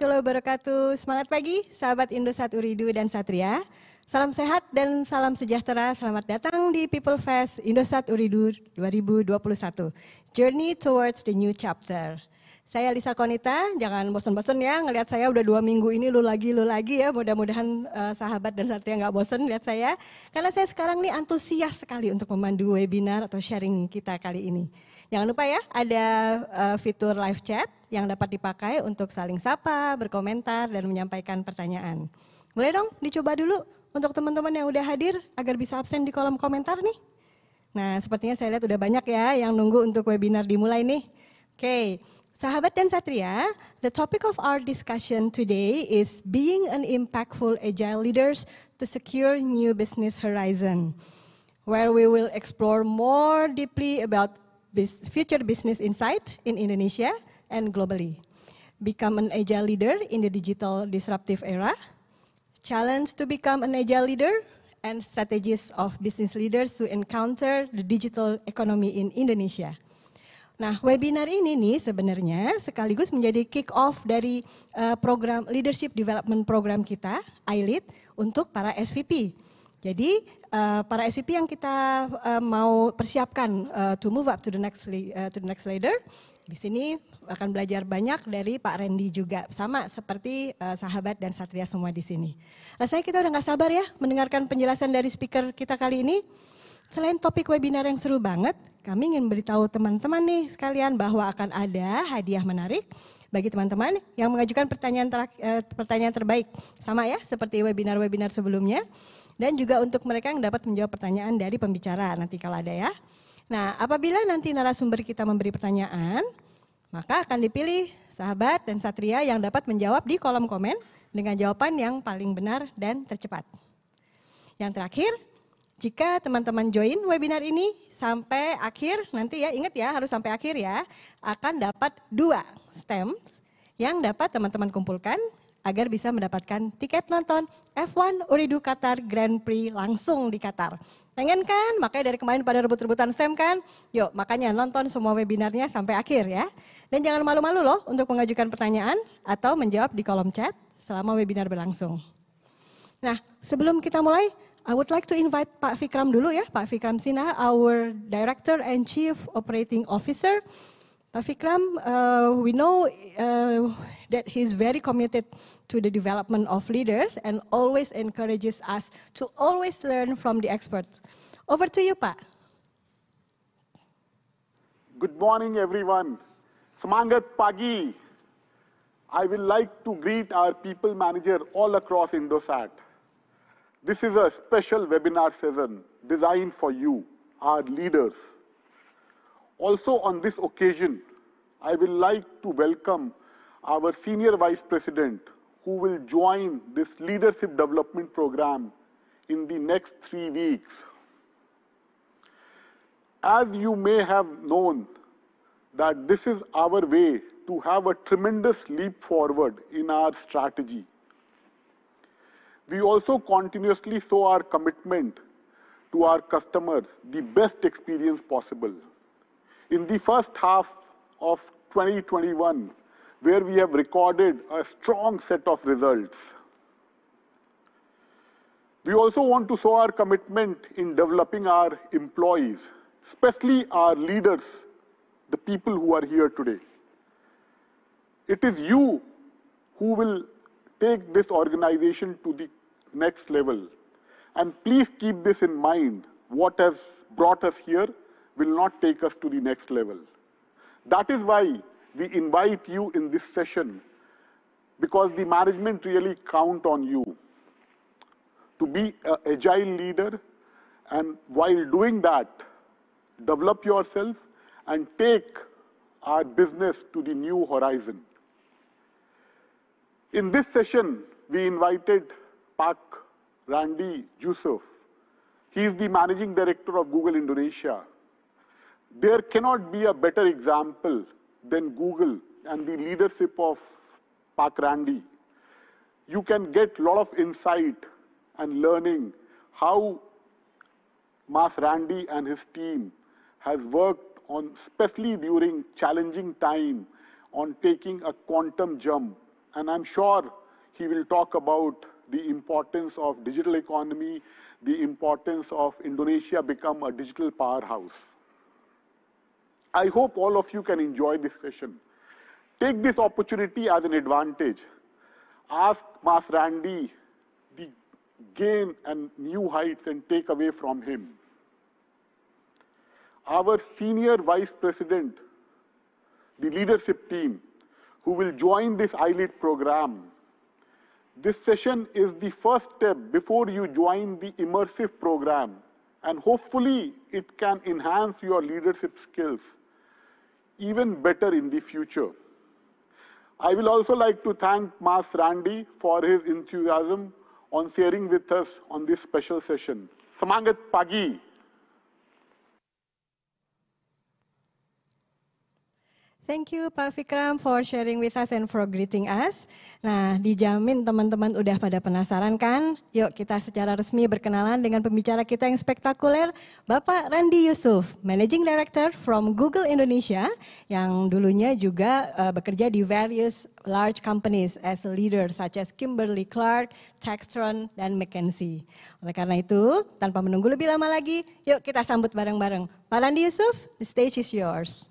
warahmatullahi wabarakatuh. Semangat pagi, sahabat Indosat Uridu dan Satria. Salam sehat dan salam sejahtera. Selamat datang di People Fest Indosat Uridu 2021. Journey towards the new chapter. Saya Lisa Konita, jangan bosan-bosan ya ngelihat saya udah dua minggu ini lu lagi lu lagi ya. Mudah-mudahan uh, sahabat dan satria nggak bosan lihat saya. Karena saya sekarang nih antusias sekali untuk memandu webinar atau sharing kita kali ini. Jangan lupa ya ada uh, fitur live chat yang dapat dipakai untuk saling sapa, berkomentar, dan menyampaikan pertanyaan. Boleh dong dicoba dulu untuk teman-teman yang udah hadir agar bisa absen di kolom komentar nih. Nah, sepertinya saya lihat udah banyak ya yang nunggu untuk webinar dimulai nih. Oke, sahabat dan satria, the topic of our discussion today is being an impactful agile leaders to secure new business horizon, where we will explore more deeply about future business insight in Indonesia, and globally. Become an agile leader in the digital disruptive era. Challenge to become an agile leader and strategies of business leaders to encounter the digital economy in Indonesia. Nah, webinar ini nih sebenarnya sekaligus menjadi kick off dari uh, program leadership development program kita, ILEAD, untuk para SVP. Jadi uh, para SVP yang kita uh, mau persiapkan uh, to move up to the next uh, to the next leader, di sini akan belajar banyak dari Pak Randy juga, sama seperti uh, sahabat dan satria semua di sini. Rasanya nah, kita udah nggak sabar ya mendengarkan penjelasan dari speaker kita kali ini. Selain topik webinar yang seru banget, kami ingin beritahu teman-teman nih sekalian bahwa akan ada hadiah menarik bagi teman-teman yang mengajukan pertanyaan, ter, eh, pertanyaan terbaik. Sama ya, seperti webinar-webinar sebelumnya. Dan juga untuk mereka yang dapat menjawab pertanyaan dari pembicara nanti kalau ada ya. Nah, apabila nanti narasumber kita memberi pertanyaan, maka akan dipilih sahabat dan satria yang dapat menjawab di kolom komen dengan jawaban yang paling benar dan tercepat. Yang terakhir, jika teman-teman join webinar ini sampai akhir, nanti ya ingat ya harus sampai akhir ya, akan dapat dua stem yang dapat teman-teman kumpulkan agar bisa mendapatkan tiket nonton F1 Uridu Qatar Grand Prix langsung di Qatar Pengen kan? Makanya dari kemarin pada rebut-rebutan STEM kan? Yuk, makanya nonton semua webinarnya sampai akhir ya. Dan jangan malu-malu loh untuk mengajukan pertanyaan atau menjawab di kolom chat selama webinar berlangsung. Nah, sebelum kita mulai, I would like to invite Pak Vikram dulu ya, Pak Vikram Sina, our Director and Chief Operating Officer. Pak Vikram, uh, we know uh, that he's very committed to the development of leaders and always encourages us to always learn from the experts. Over to you, Pak. Good morning, everyone. Samangat Pagi. I will like to greet our people manager all across Indosat. This is a special webinar session designed for you, our leaders. Also on this occasion, I will like to welcome our Senior Vice President, who will join this leadership development program in the next three weeks. As you may have known that this is our way to have a tremendous leap forward in our strategy. We also continuously show our commitment to our customers the best experience possible. In the first half of 2021, where we have recorded a strong set of results. We also want to show our commitment in developing our employees, especially our leaders, the people who are here today. It is you who will take this organization to the next level. And please keep this in mind. What has brought us here will not take us to the next level. That is why we invite you in this session because the management really count on you to be an agile leader and while doing that, develop yourself and take our business to the new horizon. In this session, we invited Pak Randy Yusuf. He is the managing director of Google Indonesia. There cannot be a better example then Google and the leadership of Park Randy, you can get a lot of insight and learning how Mas Randy and his team has worked on, especially during challenging time, on taking a quantum jump. And I'm sure he will talk about the importance of digital economy, the importance of Indonesia become a digital powerhouse. I hope all of you can enjoy this session. Take this opportunity as an advantage. Ask Mas Randy the gain and new heights and take away from him. Our senior vice president, the leadership team, who will join this ILEAD program. This session is the first step before you join the immersive program and hopefully it can enhance your leadership skills even better in the future. I will also like to thank Mas Randy for his enthusiasm on sharing with us on this special session. Samangat Pagi. Thank you Pak Fikram for sharing with us and for greeting us. Nah, dijamin teman-teman udah pada penasaran kan? Yuk kita secara resmi berkenalan dengan pembicara kita yang spektakuler, Bapak Randy Yusuf, Managing Director from Google Indonesia, yang dulunya juga uh, bekerja di various large companies as a leader such as Kimberly Clark, Textron, dan McKinsey. Oleh karena itu, tanpa menunggu lebih lama lagi, yuk kita sambut bareng-bareng. Pak Randy Yusuf, the stage is yours.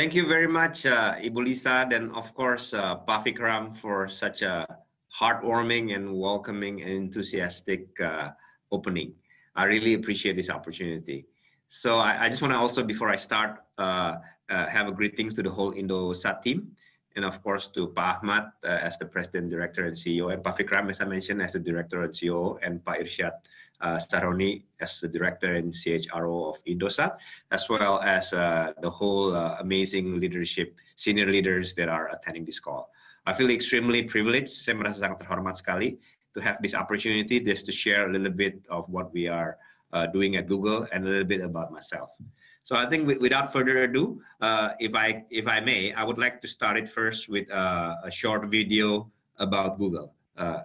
Thank you very much, uh, Ibulisa, and of course, uh, Pafikram for such a heartwarming and welcoming and enthusiastic uh, opening. I really appreciate this opportunity. So I, I just want to also, before I start, uh, uh, have a greetings to the whole Indosat team, and of course to Pak Ahmad uh, as the President, Director, and CEO, and Pafikram, as I mentioned, as the Director and CEO, and Pak Irsyad uh, Saroni as the director and CHRO of Indosat, as well as uh, the whole uh, amazing leadership, senior leaders that are attending this call. I feel extremely privileged, saya merasa sangat terhormat sekali to have this opportunity just to share a little bit of what we are uh, doing at Google and a little bit about myself. So I think without further ado, uh, if, I, if I may, I would like to start it first with uh, a short video about Google. Uh,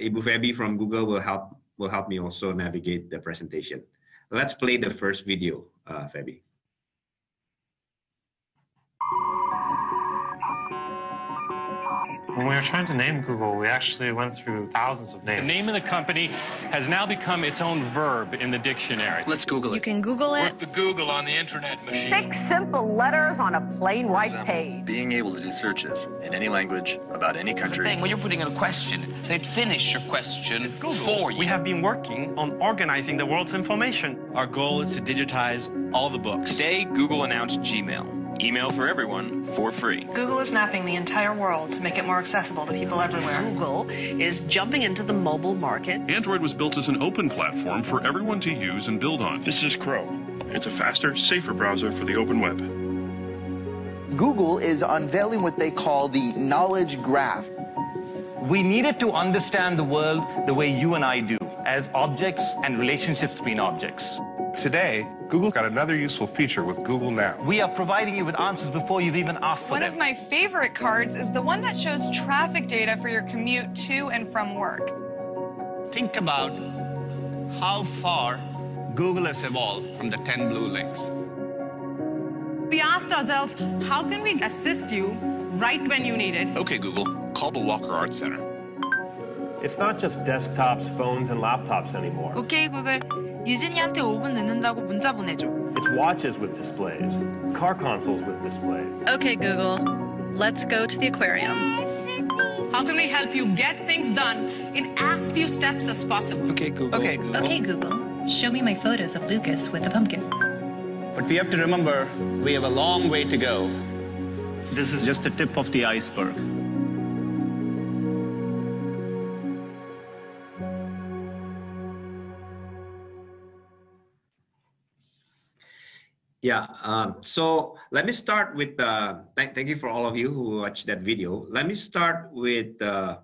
Ibu Febi from Google will help will help me also navigate the presentation. Let's play the first video, uh, Febi. When we were trying to name Google, we actually went through thousands of names. The name of the company has now become its own verb in the dictionary. Let's Google it. You can Google it. Work the Google on the internet machine. Six simple letters on a plain white page. Being able to do searches in any language about any country. Thing, when you're putting in a question, they'd finish your question for you. We have been working on organizing the world's information. Our goal is to digitize all the books. Today, Google announced Gmail. Email for everyone for free. Google is mapping the entire world to make it more accessible to people everywhere. Google is jumping into the mobile market. Android was built as an open platform for everyone to use and build on. This is Chrome. It's a faster, safer browser for the open web. Google is unveiling what they call the knowledge graph. We needed to understand the world the way you and I do, as objects and relationships between objects. Today, Google's got another useful feature with Google Now. We are providing you with answers before you've even asked for one them. One of my favorite cards is the one that shows traffic data for your commute to and from work. Think about how far Google has evolved from the 10 blue links. We asked ourselves, how can we assist you right when you need it? OK, Google, call the Walker Arts Center. It's not just desktops, phones, and laptops anymore. OK, Google, 유진이한테 5분 늦는다고 문자 보내줘. It's watches with displays, car consoles with displays. Okay, Google. Let's go to the aquarium. How can we help you get things done in as few steps as possible? Okay, Google. Okay, Google. Okay, Google. Show me my photos of Lucas with the pumpkin. But we have to remember we have a long way to go. This is just the tip of the iceberg. Yeah, um, so let me start with, uh, thank, thank you for all of you who watched that video. Let me start with uh,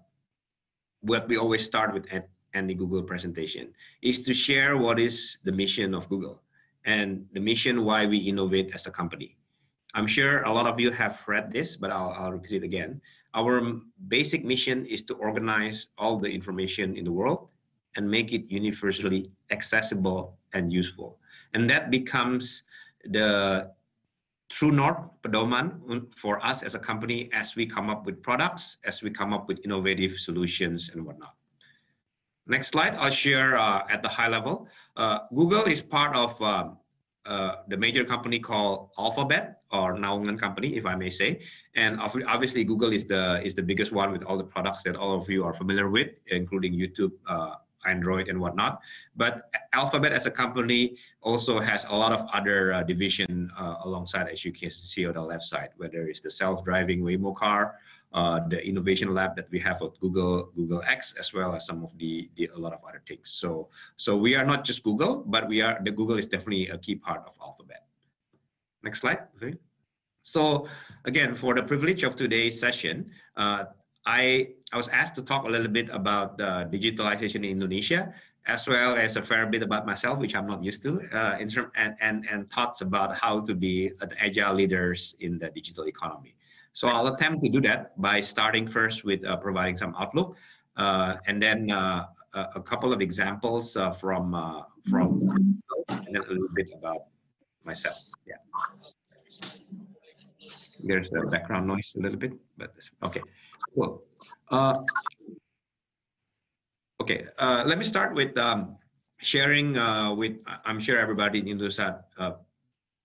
what we always start with at any Google presentation, is to share what is the mission of Google and the mission why we innovate as a company. I'm sure a lot of you have read this, but I'll, I'll repeat it again. Our basic mission is to organize all the information in the world and make it universally accessible and useful. And that becomes the true north pedoman for us as a company as we come up with products, as we come up with innovative solutions and whatnot. Next slide, I'll share uh, at the high level. Uh, Google is part of uh, uh the major company called Alphabet or Naungan company, if I may say. And obviously Google is the is the biggest one with all the products that all of you are familiar with, including YouTube, uh, Android and whatnot. But Alphabet as a company also has a lot of other uh, division uh, alongside, as you can see on the left side, whether it's the self-driving Waymo car, uh, the innovation lab that we have at Google, Google X, as well as some of the, the a lot of other things. So, so we are not just Google, but we are the Google is definitely a key part of Alphabet. Next slide. Okay. So again, for the privilege of today's session, uh, I, I was asked to talk a little bit about uh, digitalization in Indonesia, as well as a fair bit about myself, which I'm not used to, uh, in term, and, and, and thoughts about how to be an agile leaders in the digital economy. So I'll attempt to do that by starting first with uh, providing some outlook, uh, and then uh, a, a, couple of examples uh, from from, and then a little bit about myself. Yeah there's a background noise a little bit, but okay. Cool. Uh, okay, uh, let me start with um, sharing uh, with, I'm sure everybody in Indosat uh,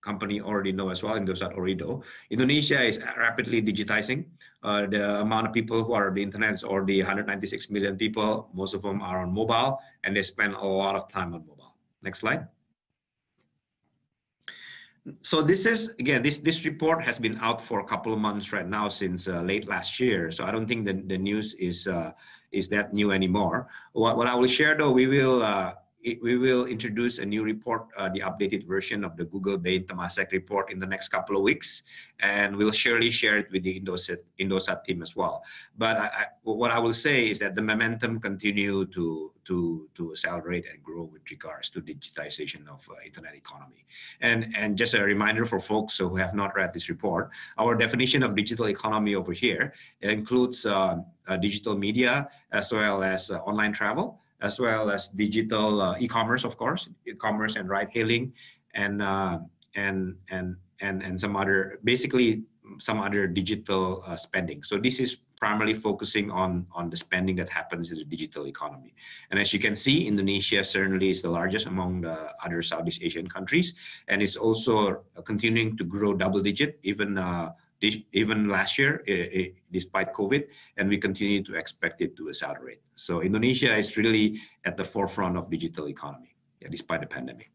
company already know as well, Indosat Orido. Indonesia is rapidly digitizing. Uh, the amount of people who are on the internet is already 196 million people. Most of them are on mobile and they spend a lot of time on mobile. Next slide so this is again this this report has been out for a couple of months right now since uh, late last year so i don't think the, the news is uh, is that new anymore what, what i will share though we will uh, we will introduce a new report, uh, the updated version of the Google Bay Temasek report in the next couple of weeks, and we'll surely share it with the Indosat, Indosat team as well. But I, I, what I will say is that the momentum continue to to to accelerate and grow with regards to digitization of uh, internet economy. And and just a reminder for folks who have not read this report, our definition of digital economy over here includes um, uh, digital media as well as uh, online travel as well as digital uh, e-commerce, of course, e-commerce and ride hailing, and uh, and and and and some other basically some other digital uh, spending. So this is primarily focusing on, on the spending that happens in the digital economy. And as you can see, Indonesia certainly is the largest among the other Southeast Asian countries, and it's also continuing to grow double digit, even uh, even last year, it, it, despite COVID, and we continue to expect it to accelerate. So Indonesia is really at the forefront of digital economy, yeah, despite the pandemic.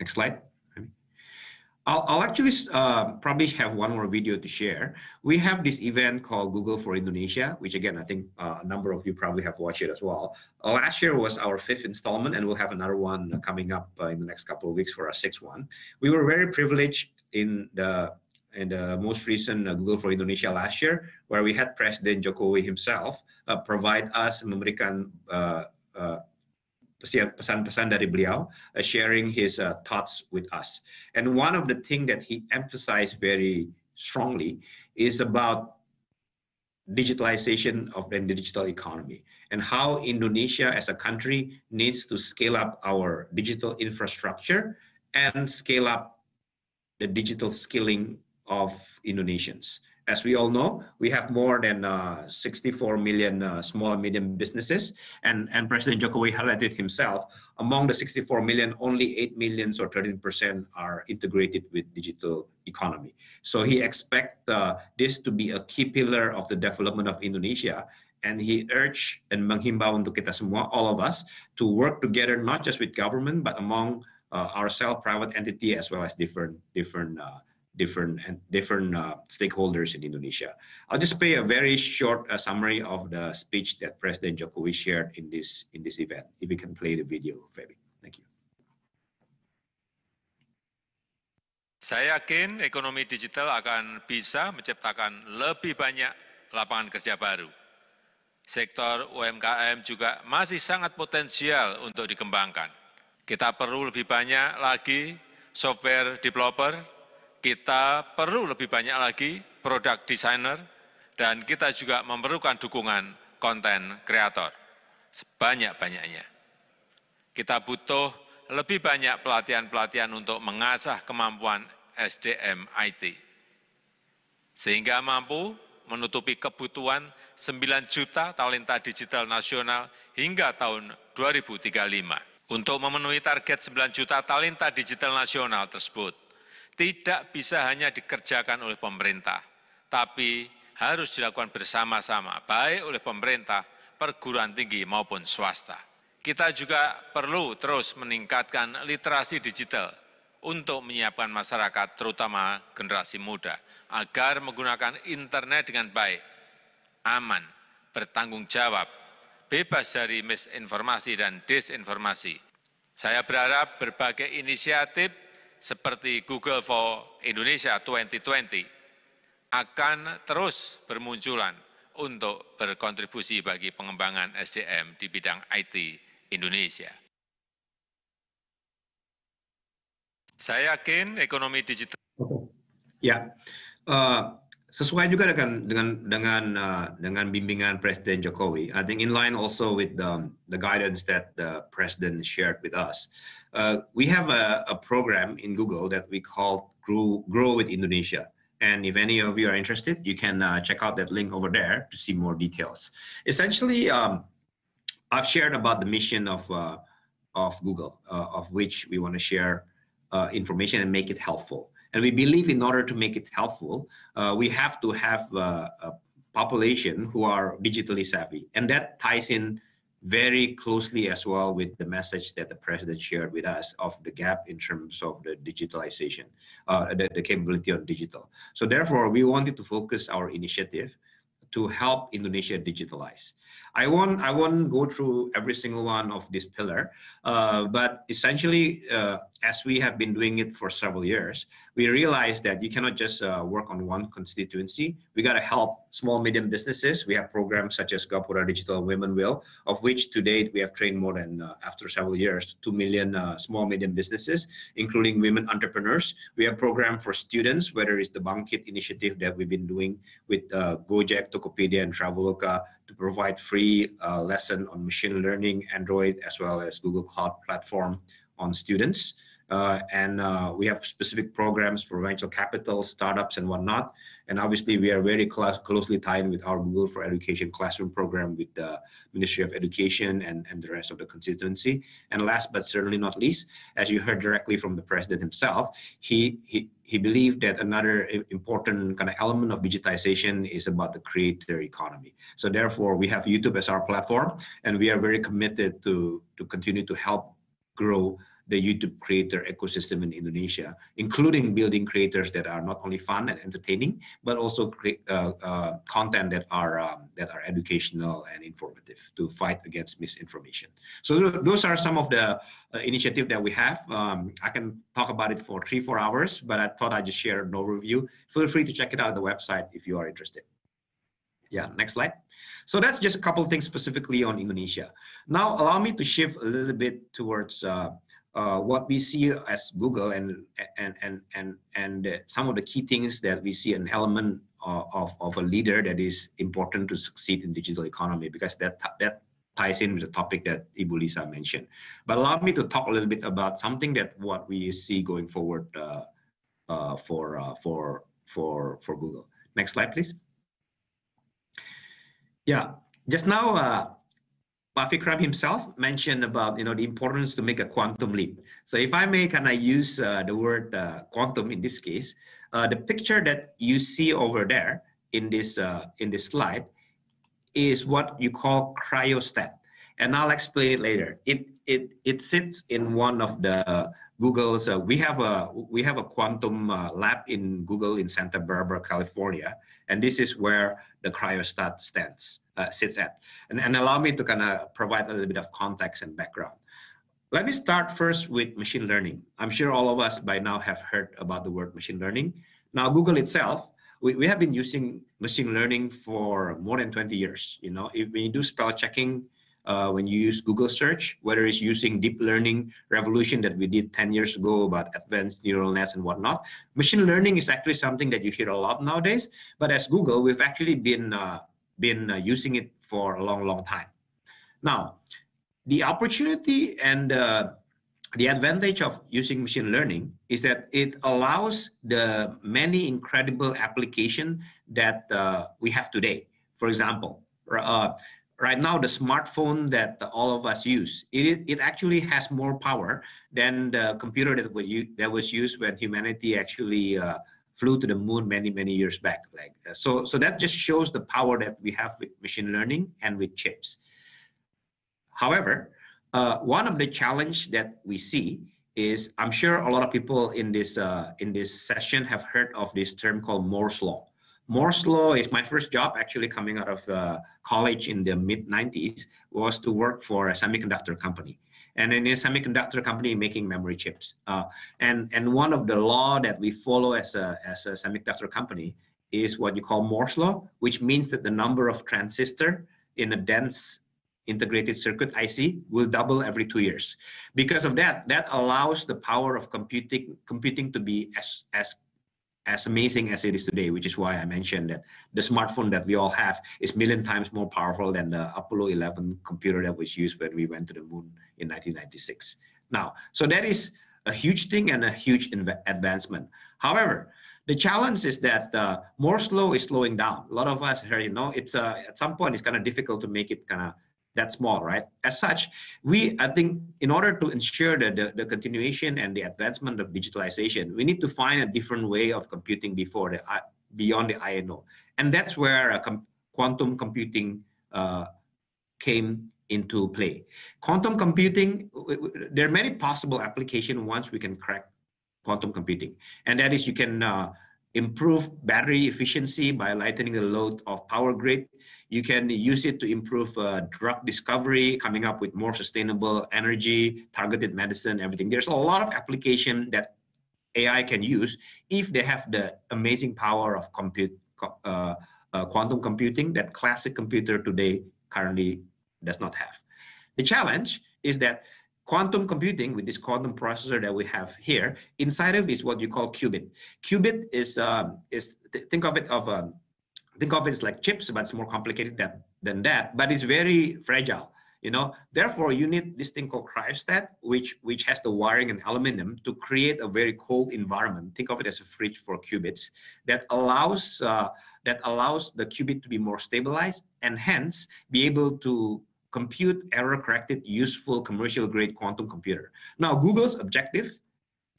Next slide. I'll, I'll actually uh, probably have one more video to share. We have this event called Google for Indonesia, which again, I think uh, a number of you probably have watched it as well. Uh, last year was our fifth installment, and we'll have another one coming up uh, in the next couple of weeks for our sixth one. We were very privileged in the in the most recent uh, Google for Indonesia last year, where we had President Jokowi himself uh, provide us memberikan uh, pesan-pesan dari beliau, uh, sharing his uh, thoughts with us. And one of the things that he emphasized very strongly is about digitalization of the digital economy and how Indonesia as a country needs to scale up our digital infrastructure and scale up the digital skilling of Indonesians. As we all know, we have more than uh, 64 million uh, small and medium businesses, and, and President Jokowi highlighted himself, among the 64 million, only 8 million or 13% are integrated with digital economy. So he expects uh, this to be a key pillar of the development of Indonesia and he urged and menghimbau untuk kita semua, all of us, to work together not just with government but among uh, ourselves, private entity as well as different different uh, different and different uh, stakeholders in Indonesia. I'll just pay a very short uh, summary of the speech that President Jokowi shared in this in this event. If we can play the video, Fabi. Thank you. Saya yakin ekonomi digital akan bisa menciptakan lebih banyak lapangan kerja baru. Sektor UMKM juga masih sangat potensial untuk dikembangkan. Kita perlu lebih banyak lagi software developer, kita perlu lebih banyak lagi produk desainer, dan kita juga memerlukan dukungan konten kreator sebanyak-banyaknya. Kita butuh lebih banyak pelatihan-pelatihan untuk mengasah kemampuan SDM IT, sehingga mampu menutupi kebutuhan 9 juta talenta digital nasional hingga tahun 2035. Untuk memenuhi target 9 juta talenta digital nasional tersebut, tidak bisa hanya dikerjakan oleh pemerintah, tapi harus dilakukan bersama-sama, baik oleh pemerintah, perguruan tinggi maupun swasta. Kita juga perlu terus meningkatkan literasi digital untuk menyiapkan masyarakat, terutama generasi muda, agar menggunakan internet dengan baik, aman, bertanggung jawab, bebas dari misinformasi dan disinformasi. Saya berharap berbagai inisiatif seperti Google for Indonesia 2020 akan terus bermunculan untuk berkontribusi bagi pengembangan SDM di bidang IT Indonesia. Saya yakin ekonomi digital. Ya, uh, sesuai juga dengan dengan dengan uh, dengan bimbingan Presiden Jokowi. I think in line also with the, the guidance that the President shared with us. Uh, we have a, a program in Google that we call Grow Grow with Indonesia. And if any of you are interested, you can uh, check out that link over there to see more details. Essentially, um, I've shared about the mission of uh, of Google, uh, of which we want to share uh, information and make it helpful. And we believe in order to make it helpful, uh, we have to have uh, a population who are digitally savvy. And that ties in very closely as well with the message that the president shared with us of the gap in terms of the digitalization, uh, the, the capability on digital. So therefore, we wanted to focus our initiative to help Indonesia digitalize. I won't I won't go through every single one of this pillar, uh, mm-hmm. but essentially, uh, as we have been doing it for several years, we realized that you cannot just uh, work on one constituency. We got to help small medium businesses. We have programs such as Gopura Digital Women Will, of which to date we have trained more than uh, after several years two million uh, small medium businesses, including women entrepreneurs. We have program for students, whether it's the Bankit initiative that we've been doing with uh, Gojek, Tokopedia, and Traveloka to provide free uh, lesson on machine learning, Android, as well as Google Cloud Platform on students. Uh, and uh, we have specific programs for venture capital, startups, and whatnot. And obviously, we are very cl closely tied with our Google for Education classroom program with the Ministry of Education and, and the rest of the constituency. And last but certainly not least, as you heard directly from the president himself, he, he he believed that another important kind of element of digitization is about the creator economy. So therefore, we have YouTube as our platform, and we are very committed to to continue to help grow the YouTube creator ecosystem in Indonesia, including building creators that are not only fun and entertaining, but also create uh, uh, content that are um, that are educational and informative to fight against misinformation. So those are some of the uh, initiative that we have. Um, I can talk about it for three, four hours, but I thought I'd just share an overview. Feel free to check it out the website if you are interested. Yeah, next slide. So that's just a couple things specifically on Indonesia. Now allow me to shift a little bit towards uh, uh, what we see as Google and and and and and some of the key things that we see an element of of a leader that is important to succeed in digital economy because that that ties in with the topic that Ibu Lisa mentioned. But allow me to talk a little bit about something that what we see going forward uh, uh, for uh, for for for Google. Next slide, please. Yeah, just now uh, Fikram himself mentioned about you know the importance to make a quantum leap. So if I may, can I use uh, the word uh, quantum in this case? Uh, the picture that you see over there in this uh, in this slide is what you call cryostat, and I'll explain it later. It it it sits in one of the Google's. Uh, we have a we have a quantum uh, lab in Google in Santa Barbara, California, and this is where the cryostat stands. Uh, sits at. And, and allow me to kind of provide a little bit of context and background. Let me start first with machine learning. I'm sure all of us by now have heard about the word machine learning. Now, Google itself, we, we have been using machine learning for more than 20 years. You know, if, when you do spell checking, uh, when you use Google search, whether it's using deep learning revolution that we did 10 years ago about advanced neural nets and whatnot, machine learning is actually something that you hear a lot nowadays. But as Google, we've actually been uh, been uh, using it for a long, long time. Now, the opportunity and uh, the advantage of using machine learning is that it allows the many incredible application that uh, we have today. For example, uh, right now the smartphone that all of us use, it, it actually has more power than the computer that, we, that was used when humanity actually uh, flew to the moon many many years back like uh, so so that just shows the power that we have with machine learning and with chips however uh, one of the challenge that we see is i'm sure a lot of people in this uh, in this session have heard of this term called Moore's law Moore's law is my first job actually coming out of uh, college in the mid 90s was to work for a semiconductor company and in a semiconductor company making memory chips. Uh, and and one of the law that we follow as a as a semiconductor company is what you call Moore's law, which means that the number of transistor in a dense integrated circuit IC will double every two years. Because of that, that allows the power of computing computing to be as as as amazing as it is today, which is why I mentioned that the smartphone that we all have is million times more powerful than the Apollo 11 computer that was used when we went to the moon in 1996. Now, so that is a huge thing and a huge advancement. However, the challenge is that uh, more slow is slowing down. A lot of us here, you know, it's uh, at some point it's kind of difficult to make it kind of that small, right? As such, we, I think, in order to ensure that the, the continuation and the advancement of digitalization, we need to find a different way of computing before the uh, beyond the INO, and that's where uh, com quantum computing uh, came into play. Quantum computing, there are many possible applications once we can crack quantum computing, and that is you can uh, improve battery efficiency by lightening the load of power grid you can use it to improve uh, drug discovery, coming up with more sustainable energy, targeted medicine, everything. There's a lot of application that AI can use if they have the amazing power of compute, uh, uh, quantum computing that classic computer today currently does not have. The challenge is that quantum computing with this quantum processor that we have here inside of is what you call qubit. Qubit is um, is th think of it of um, think of it as like chips, but it's more complicated that, than that. But it's very fragile, you know. Therefore, you need this thing called cryostat, which which has the wiring and aluminum to create a very cold environment. Think of it as a fridge for qubits that allows uh, that allows the qubit to be more stabilized and hence be able to compute error corrected useful commercial grade quantum computer. Now, Google's objective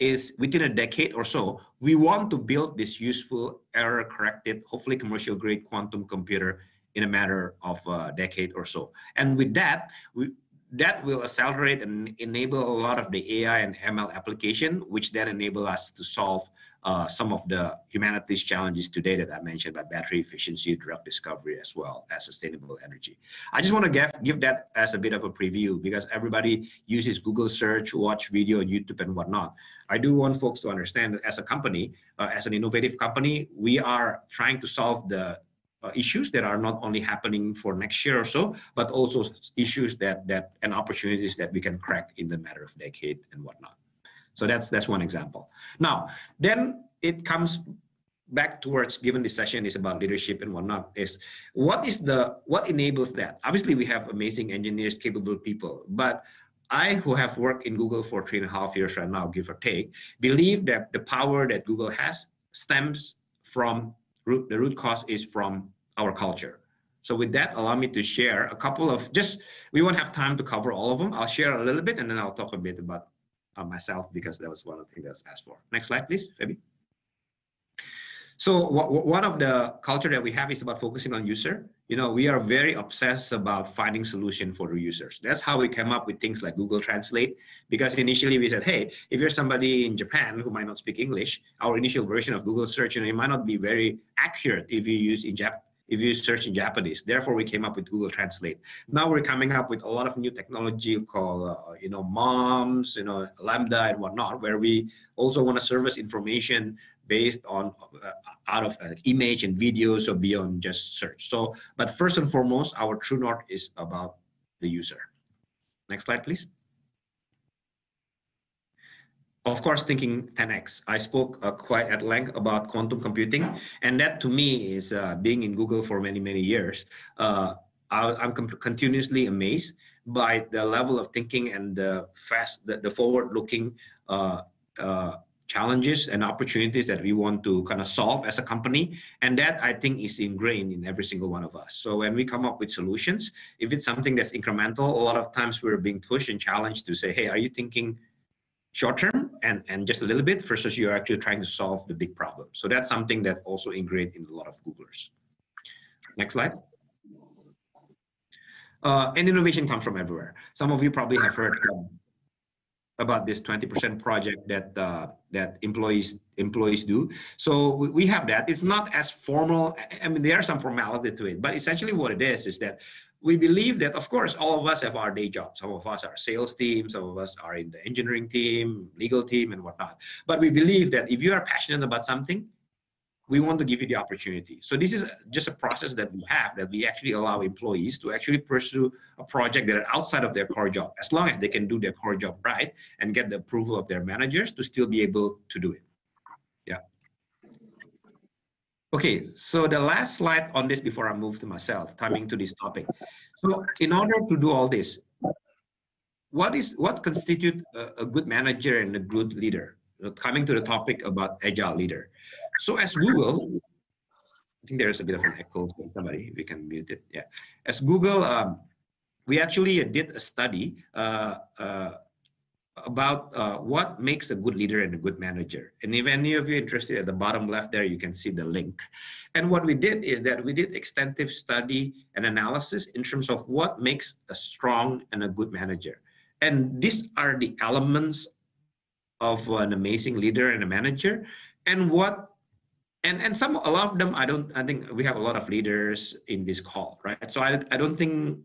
is within a decade or so, we want to build this useful error corrected, hopefully commercial grade quantum computer in a matter of a uh, decade or so. And with that, we, that will accelerate and enable a lot of the AI and ML application, which then enable us to solve uh, some of the humanities challenges today that I mentioned by battery efficiency, drug discovery, as well as sustainable energy. I just want to give, give that as a bit of a preview because everybody uses Google search, watch video on YouTube and whatnot. I do want folks to understand that as a company, uh, as an innovative company, we are trying to solve the uh, issues that are not only happening for next year or so, but also issues that that and opportunities that we can crack in the matter of decade and whatnot. So that's that's one example. Now, then it comes back towards given this session is about leadership and whatnot is what is the what enables that obviously we have amazing engineers capable people but i who have worked in google for three and a half years right now give or take believe that the power that google has stems from root the root cause is from our culture so with that allow me to share a couple of just we won't have time to cover all of them i'll share a little bit and then i'll talk a bit about uh, myself because that was one of the things that was asked for. Next slide, please, Fabi. So one of the culture that we have is about focusing on user. You know, we are very obsessed about finding solution for the users. That's how we came up with things like Google Translate, because initially we said, hey, if you're somebody in Japan who might not speak English, our initial version of Google search, you know, it might not be very accurate if you use in Japan if you search in Japanese. Therefore, we came up with Google Translate. Now we're coming up with a lot of new technology called, uh, you know, MOMS, you know, Lambda and whatnot, where we also want to service information based on uh, out of uh, image and video, so beyond just search. So, but first and foremost, our true north is about the user. Next slide, please of course thinking 10x i spoke uh, quite at length about quantum computing and that to me is uh, being in google for many many years uh, I, am continuously amazed by the level of thinking and the fast the, the forward looking uh, uh, challenges and opportunities that we want to kind of solve as a company and that i think is ingrained in every single one of us so when we come up with solutions if it's something that's incremental a lot of times we're being pushed and challenged to say hey are you thinking short term and, and just a little bit versus you're actually trying to solve the big problem. So that's something that also ingrained in a lot of Googlers. Next slide. Uh, and innovation comes from everywhere. Some of you probably have heard um, about this 20% project that uh, that employees employees do. So we have that. It's not as formal. I mean, there are some formality to it, but essentially what it is is that we believe that, of course, all of us have our day jobs. Some of us are sales team, some of us are in the engineering team, legal team, and whatnot. But we believe that if you are passionate about something, we want to give you the opportunity. So this is just a process that we have that we actually allow employees to actually pursue a project that are outside of their core job, as long as they can do their core job right and get the approval of their managers to still be able to do it. Okay, so the last slide on this before I move to myself, timing to this topic. So in order to do all this, what is what constitutes a, a, good manager and a good leader? Coming to the topic about agile leader. So as Google, I think there's a bit of an echo somebody, we can mute it, yeah. As Google, um, we actually did a study uh, uh, about uh, what makes a good leader and a good manager. And if any of you interested, at the bottom left there, you can see the link. And what we did is that we did extensive study and analysis in terms of what makes a strong and a good manager. And these are the elements of an amazing leader and a manager. And what and and some a lot of them i don't i think we have a lot of leaders in this call right so i i don't think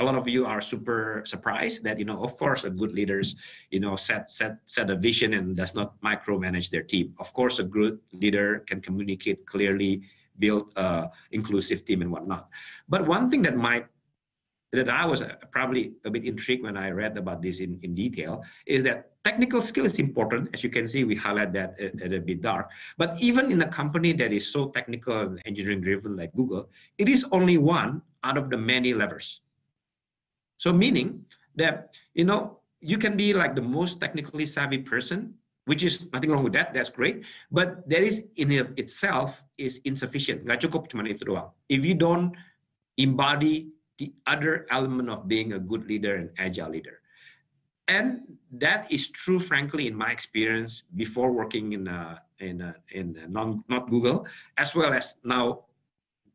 a lot of you are super surprised that you know of course a good leaders you know set set set a vision and does not micromanage their team of course a good leader can communicate clearly build a inclusive team and whatnot but one thing that might that I was uh, probably a bit intrigued when I read about this in, in detail is that technical skill is important. As you can see, we highlight that uh, a bit dark. But even in a company that is so technical and engineering driven like Google, it is only one out of the many levers so meaning that, you know, you can be like the most technically savvy person, which is nothing wrong with that, that's great. But that is in itself is insufficient. Gak cukup itu doang. If you don't embody the other element of being a good leader and agile leader. And that is true, frankly, in my experience before working in a, uh, in a, uh, in uh, non, not Google, as well as now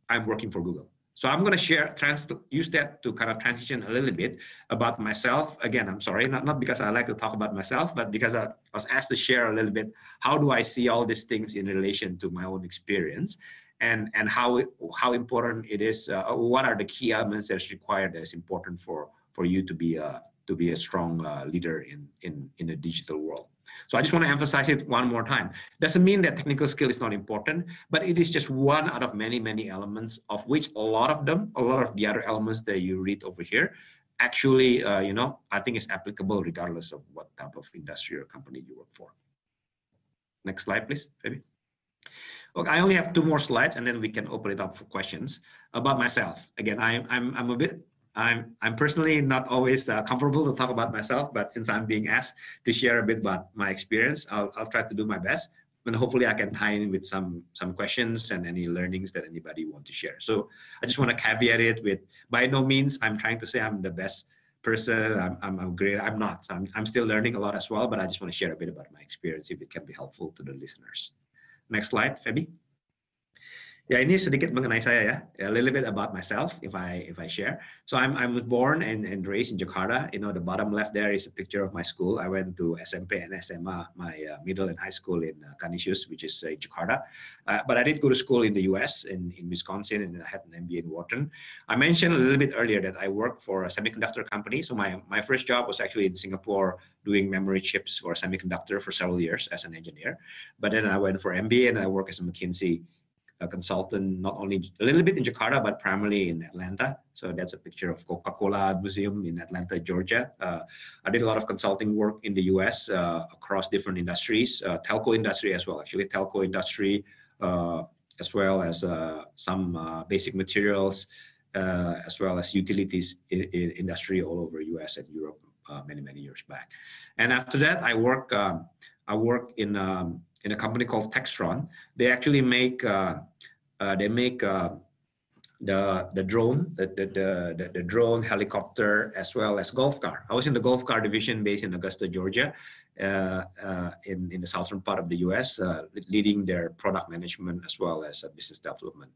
I'm working for Google. So I'm going to share, trans, use that to kind of transition a little bit about myself. Again, I'm sorry, not, not because I like to talk about myself, but because I was asked to share a little bit how do I see all these things in relation to my own experience and, and how, how important it is, uh, what are the key elements that's required that's important for, for you to be a, to be a strong uh, leader in, in, in a digital world. So I just want to emphasize it one more time. Doesn't mean that technical skill is not important, but it is just one out of many, many elements of which a lot of them, a lot of the other elements that you read over here, actually, uh, you know, I think is applicable regardless of what type of industry or company you work for. Next slide, please, Fabi. Okay, I only have two more slides and then we can open it up for questions about myself. Again, I'm, I'm, I'm a bit I'm, I'm personally not always uh, comfortable to talk about myself, but since I'm being asked to share a bit about my experience, I'll, I'll try to do my best. And hopefully I can tie in with some, some questions and any learnings that anybody want to share. So I just want to caveat it with, by no means, I'm trying to say I'm the best person. I'm, I'm, I'm great. I'm not. I'm, I'm still learning a lot as well, but I just want to share a bit about my experience if it can be helpful to the listeners. Next slide, Feby. Yeah, ini sedikit mengenai saya ya, a little bit about myself if I if I share. So I'm I'm born and and raised in Jakarta. You know the bottom left there is a picture of my school. I went to SMP and SMA, my uh, middle and high school in uh, Canisius, which is uh, Jakarta. Uh, but I did go to school in the US in in Wisconsin, and I had an MBA in Wharton. I mentioned a little bit earlier that I worked for a semiconductor company. So my my first job was actually in Singapore doing memory chips for semiconductor for several years as an engineer. But then I went for MBA and I work as a McKinsey a consultant, not only a little bit in Jakarta, but primarily in Atlanta. So that's a picture of Coca-Cola Museum in Atlanta, Georgia. Uh, I did a lot of consulting work in the US uh, across different industries, uh, telco industry as well, actually telco industry, uh, as well as uh, some uh, basic materials, as well as utilities in, in industry all over US and Europe many, many years back. And after that, I work, um, I work in um, in a company called Textron. They actually make uh, uh, they make uh, the the drone the, the the, the drone helicopter as well as golf car. I was in the golf car division based in Augusta, Georgia, uh, uh, in in the southern part of the U.S., uh, leading their product management as well as business development.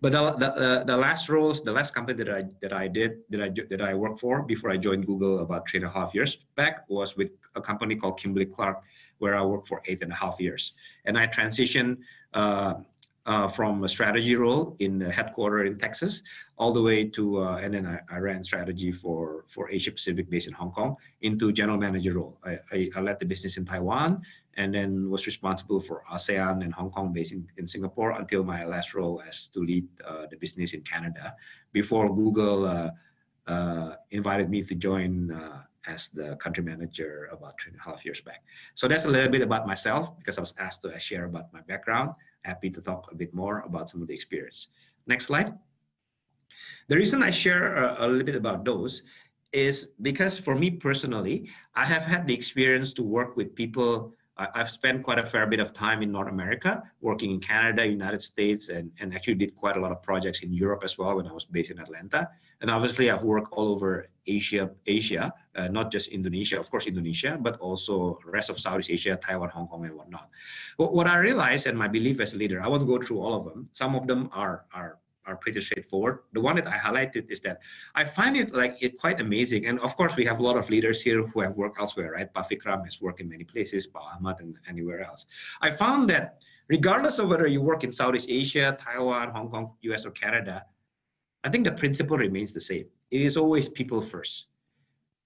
But the the, the last roles, the last company that I that I did that I that I worked for before I joined Google about three and a half years back was with a company called Kimberly Clark where I worked for eight and a half years. And I transitioned uh, uh, from a strategy role in the headquarters in Texas, all the way to, uh, and then I, I, ran strategy for, for Asia Pacific based in Hong Kong into general manager role. I, I, I, led the business in Taiwan and then was responsible for ASEAN and Hong Kong based in, in Singapore until my last role as to lead uh, the business in Canada before Google uh, uh, invited me to join uh, as the country manager about two and a half years back. So that's a little bit about myself because I was asked to share about my background. Happy to talk a bit more about some of the experience. Next slide. The reason I share a, a little bit about those is because for me personally, I have had the experience to work with people I've spent quite a fair bit of time in North America, working in Canada, United States, and, and actually did quite a lot of projects in Europe as well when I was based in Atlanta. And obviously, I've worked all over Asia, Asia, uh, not just Indonesia, of course, Indonesia, but also rest of Southeast Asia, Taiwan, Hong Kong, and whatnot. What, what I realized and my belief as a leader, I won't go through all of them. Some of them are, are are pretty straightforward. The one that I highlighted is that I find it like it quite amazing. And of course, we have a lot of leaders here who have worked elsewhere, right? Pafikram has worked in many places, Pa Ahmad and anywhere else. I found that regardless of whether you work in Southeast Asia, Taiwan, Hong Kong, US, or Canada, I think the principle remains the same. It is always people first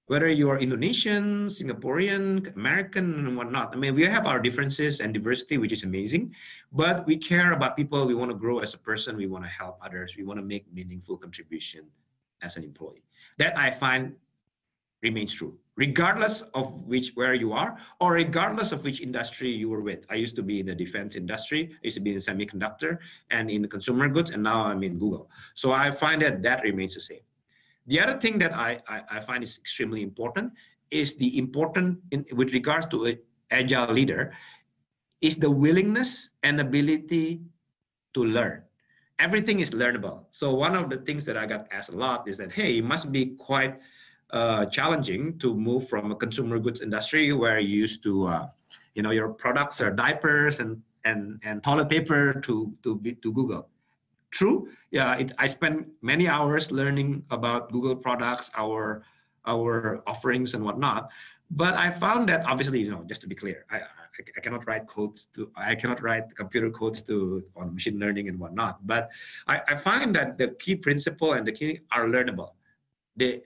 whether you are Indonesian, Singaporean, American, and whatnot. I mean, we have our differences and diversity, which is amazing, but we care about people. We want to grow as a person. We want to help others. We want to make meaningful contribution as an employee. That I find remains true, regardless of which where you are, or regardless of which industry you were with. I used to be in the defense industry. I used to be in semiconductor and in consumer goods, and now I'm in Google. So I find that that remains the same. The other thing that I, I, I find is extremely important is the important in, with regards to an agile leader is the willingness and ability to learn. Everything is learnable. So one of the things that I got asked a lot is that, hey, it must be quite uh, challenging to move from a consumer goods industry where you used to, uh, you know, your products are diapers and and and toilet paper to to to Google true. Yeah, it, I spend many hours learning about Google products, our our offerings and whatnot. But I found that obviously, you know, just to be clear, I, I, I cannot write codes to I cannot write computer codes to on machine learning and whatnot. But I, I find that the key principle and the key are learnable. The,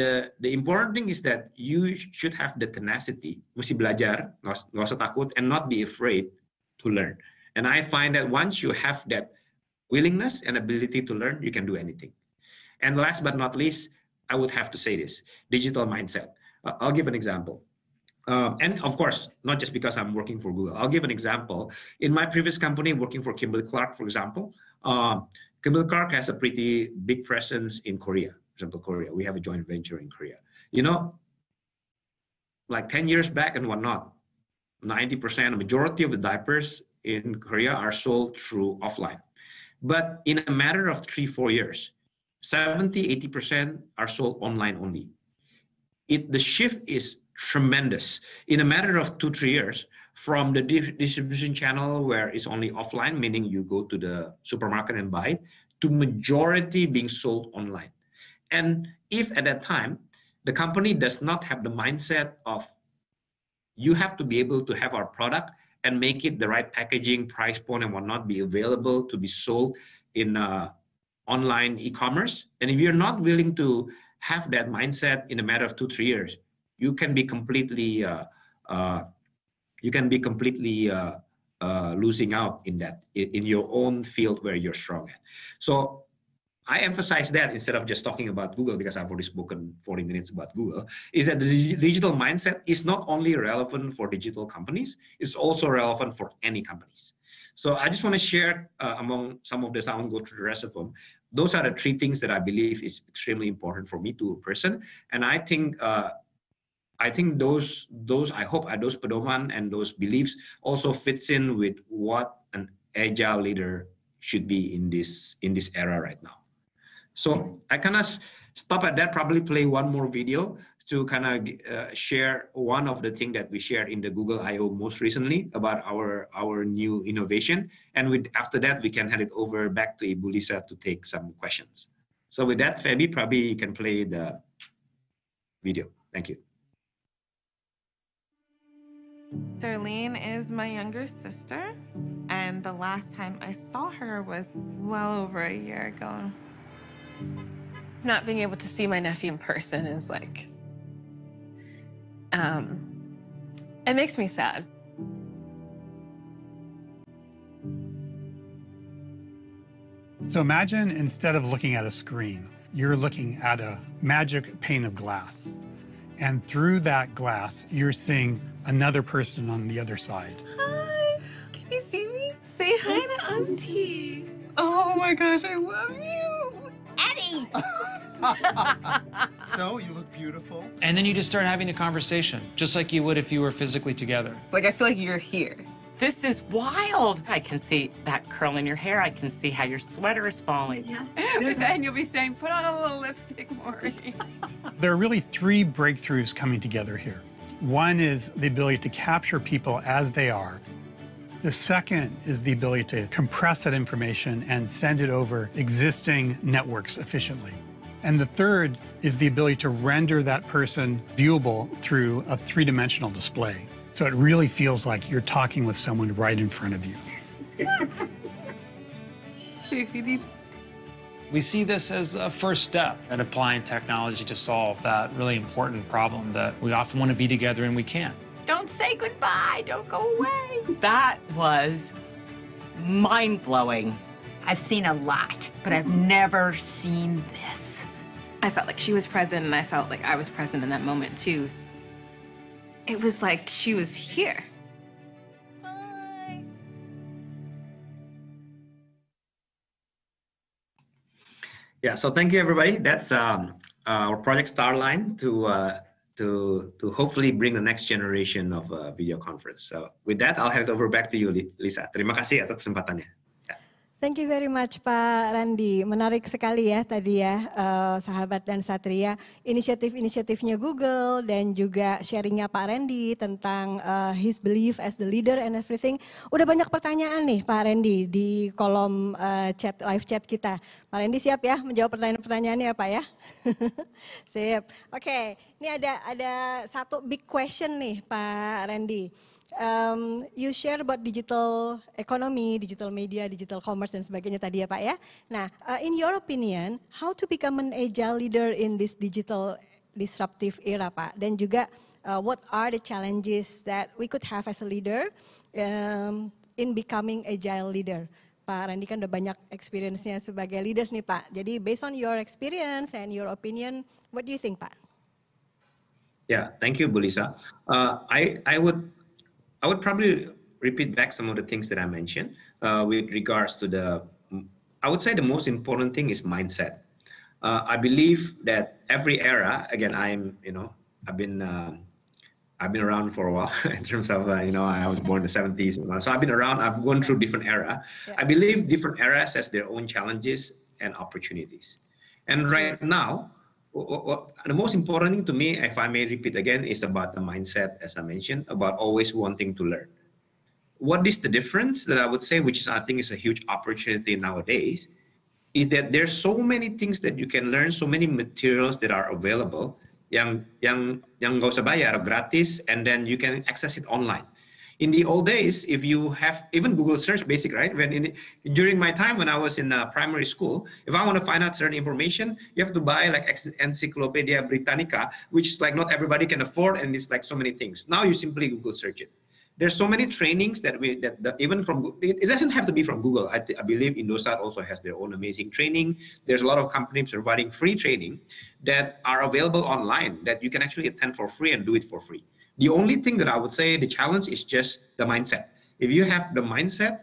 the the important thing is that you should have the tenacity, mesti belajar, nggak usah takut, and not be afraid to learn. And I find that once you have that willingness and ability to learn, you can do anything. And last but not least, I would have to say this digital mindset. Uh, I'll give an example. Um, and of course, not just because I'm working for Google. I'll give an example. In my previous company, working for Kimberly Clark, for example, um, Kimberly Clark has a pretty big presence in Korea, for example, Korea. We have a joint venture in Korea. You know, like 10 years back and whatnot, 90%, a majority of the diapers in Korea are sold through offline. But in a matter of three, four years, 70, 80% are sold online only. It, the shift is tremendous. In a matter of two, three years, from the distribution channel where it's only offline, meaning you go to the supermarket and buy, to majority being sold online. And if at that time the company does not have the mindset of you have to be able to have our product and make it the right packaging, price point, and whatnot be available to be sold in uh, online e-commerce. And if you're not willing to have that mindset in a matter of two, three years, you can be completely, uh, uh, you can be completely uh, uh, losing out in that in, in your own field where you're strong at. So I emphasize that instead of just talking about Google because I've already spoken 40 minutes about Google, is that the digital mindset is not only relevant for digital companies, it's also relevant for any companies. So I just want to share uh, among some of this, I won't go through the rest of them. Those are the three things that I believe is extremely important for me to a person. And I think uh, I think those those I hope are uh, those pedoman and those beliefs also fits in with what an agile leader should be in this in this era right now. So I kind of stop at that, probably play one more video to kind of uh, share one of the things that we shared in the Google I.O. most recently about our, our new innovation. And with, after that, we can hand it over back to Ibulisa to take some questions. So with that, Fabi, probably you can play the video. Thank you. Darlene is my younger sister, and the last time I saw her was well over a year ago. Not being able to see my nephew in person is like, um, it makes me sad. So imagine instead of looking at a screen, you're looking at a magic pane of glass. And through that glass, you're seeing another person on the other side. Hi, can you see me? Say hi to Auntie. Oh my gosh, I love you. so you look beautiful. And then you just start having a conversation, just like you would if you were physically together. Like I feel like you're here. This is wild. I can see that curl in your hair. I can see how your sweater is falling. Yeah. But then you'll be saying, put on a little lipstick, Maury. there are really three breakthroughs coming together here. One is the ability to capture people as they are the second is the ability to compress that information and send it over existing networks efficiently. And the third is the ability to render that person viewable through a three dimensional display. So it really feels like you're talking with someone right in front of you. We see this as a first step at applying technology to solve that really important problem that we often want to be together and we can't. Don't say goodbye. Don't go away. That was mind blowing. I've seen a lot, but I've never seen this. I felt like she was present, and I felt like I was present in that moment, too. It was like she was here. Bye. Yeah, so thank you, everybody. That's um, uh, our Project Starline to uh, to to hopefully bring the next generation of uh, video conference. So with that, I'll hand it over back to you, Lisa. Terima kasih atas kesempatannya. Thank you very much Pak Randi. Menarik sekali ya tadi ya uh, sahabat dan satria inisiatif-inisiatifnya Google dan juga sharingnya Pak Randi tentang uh, his belief as the leader and everything. Udah banyak pertanyaan nih Pak Randi di kolom uh, chat live chat kita. Pak Randi siap ya menjawab pertanyaan-pertanyaannya ya, Pak ya? siap. Oke, okay. ini ada ada satu big question nih Pak Randi um, you share about digital economy, digital media, digital commerce dan sebagainya tadi ya Pak ya. Nah, uh, in your opinion, how to become an agile leader in this digital disruptive era Pak? Dan juga uh, what are the challenges that we could have as a leader um, in becoming agile leader? Pak Randy kan udah banyak experience-nya sebagai leaders nih Pak. Jadi based on your experience and your opinion, what do you think Pak? Yeah, thank you, Bulisa. Uh, I I would I would probably repeat back some of the things that I mentioned uh, with regards to the, I would say the most important thing is mindset. Uh, I believe that every era, again, I'm, you know, I've been, um, I've been around for a while in terms of, uh, you know, I was born in the 70s. And so I've been around, I've gone through different era. Yeah. I believe different eras has their own challenges and opportunities. And right now, the most important thing to me, if I may repeat again, is about the mindset, as I mentioned, about always wanting to learn. What is the difference that I would say, which is, I think is a huge opportunity nowadays, is that there's so many things that you can learn, so many materials that are available yang yang yang gak usah bayar gratis and then you can access it online in the old days, if you have even Google Search Basic, right? When in, during my time when I was in uh, primary school, if I want to find out certain information, you have to buy like Encyclopedia Britannica, which is like not everybody can afford, and it's like so many things. Now you simply Google search it. There's so many trainings that we that, that even from it, it, doesn't have to be from Google. I, I believe Indosat also has their own amazing training. There's a lot of companies providing free training that are available online that you can actually attend for free and do it for free. The only thing that I would say the challenge is just the mindset. If you have the mindset,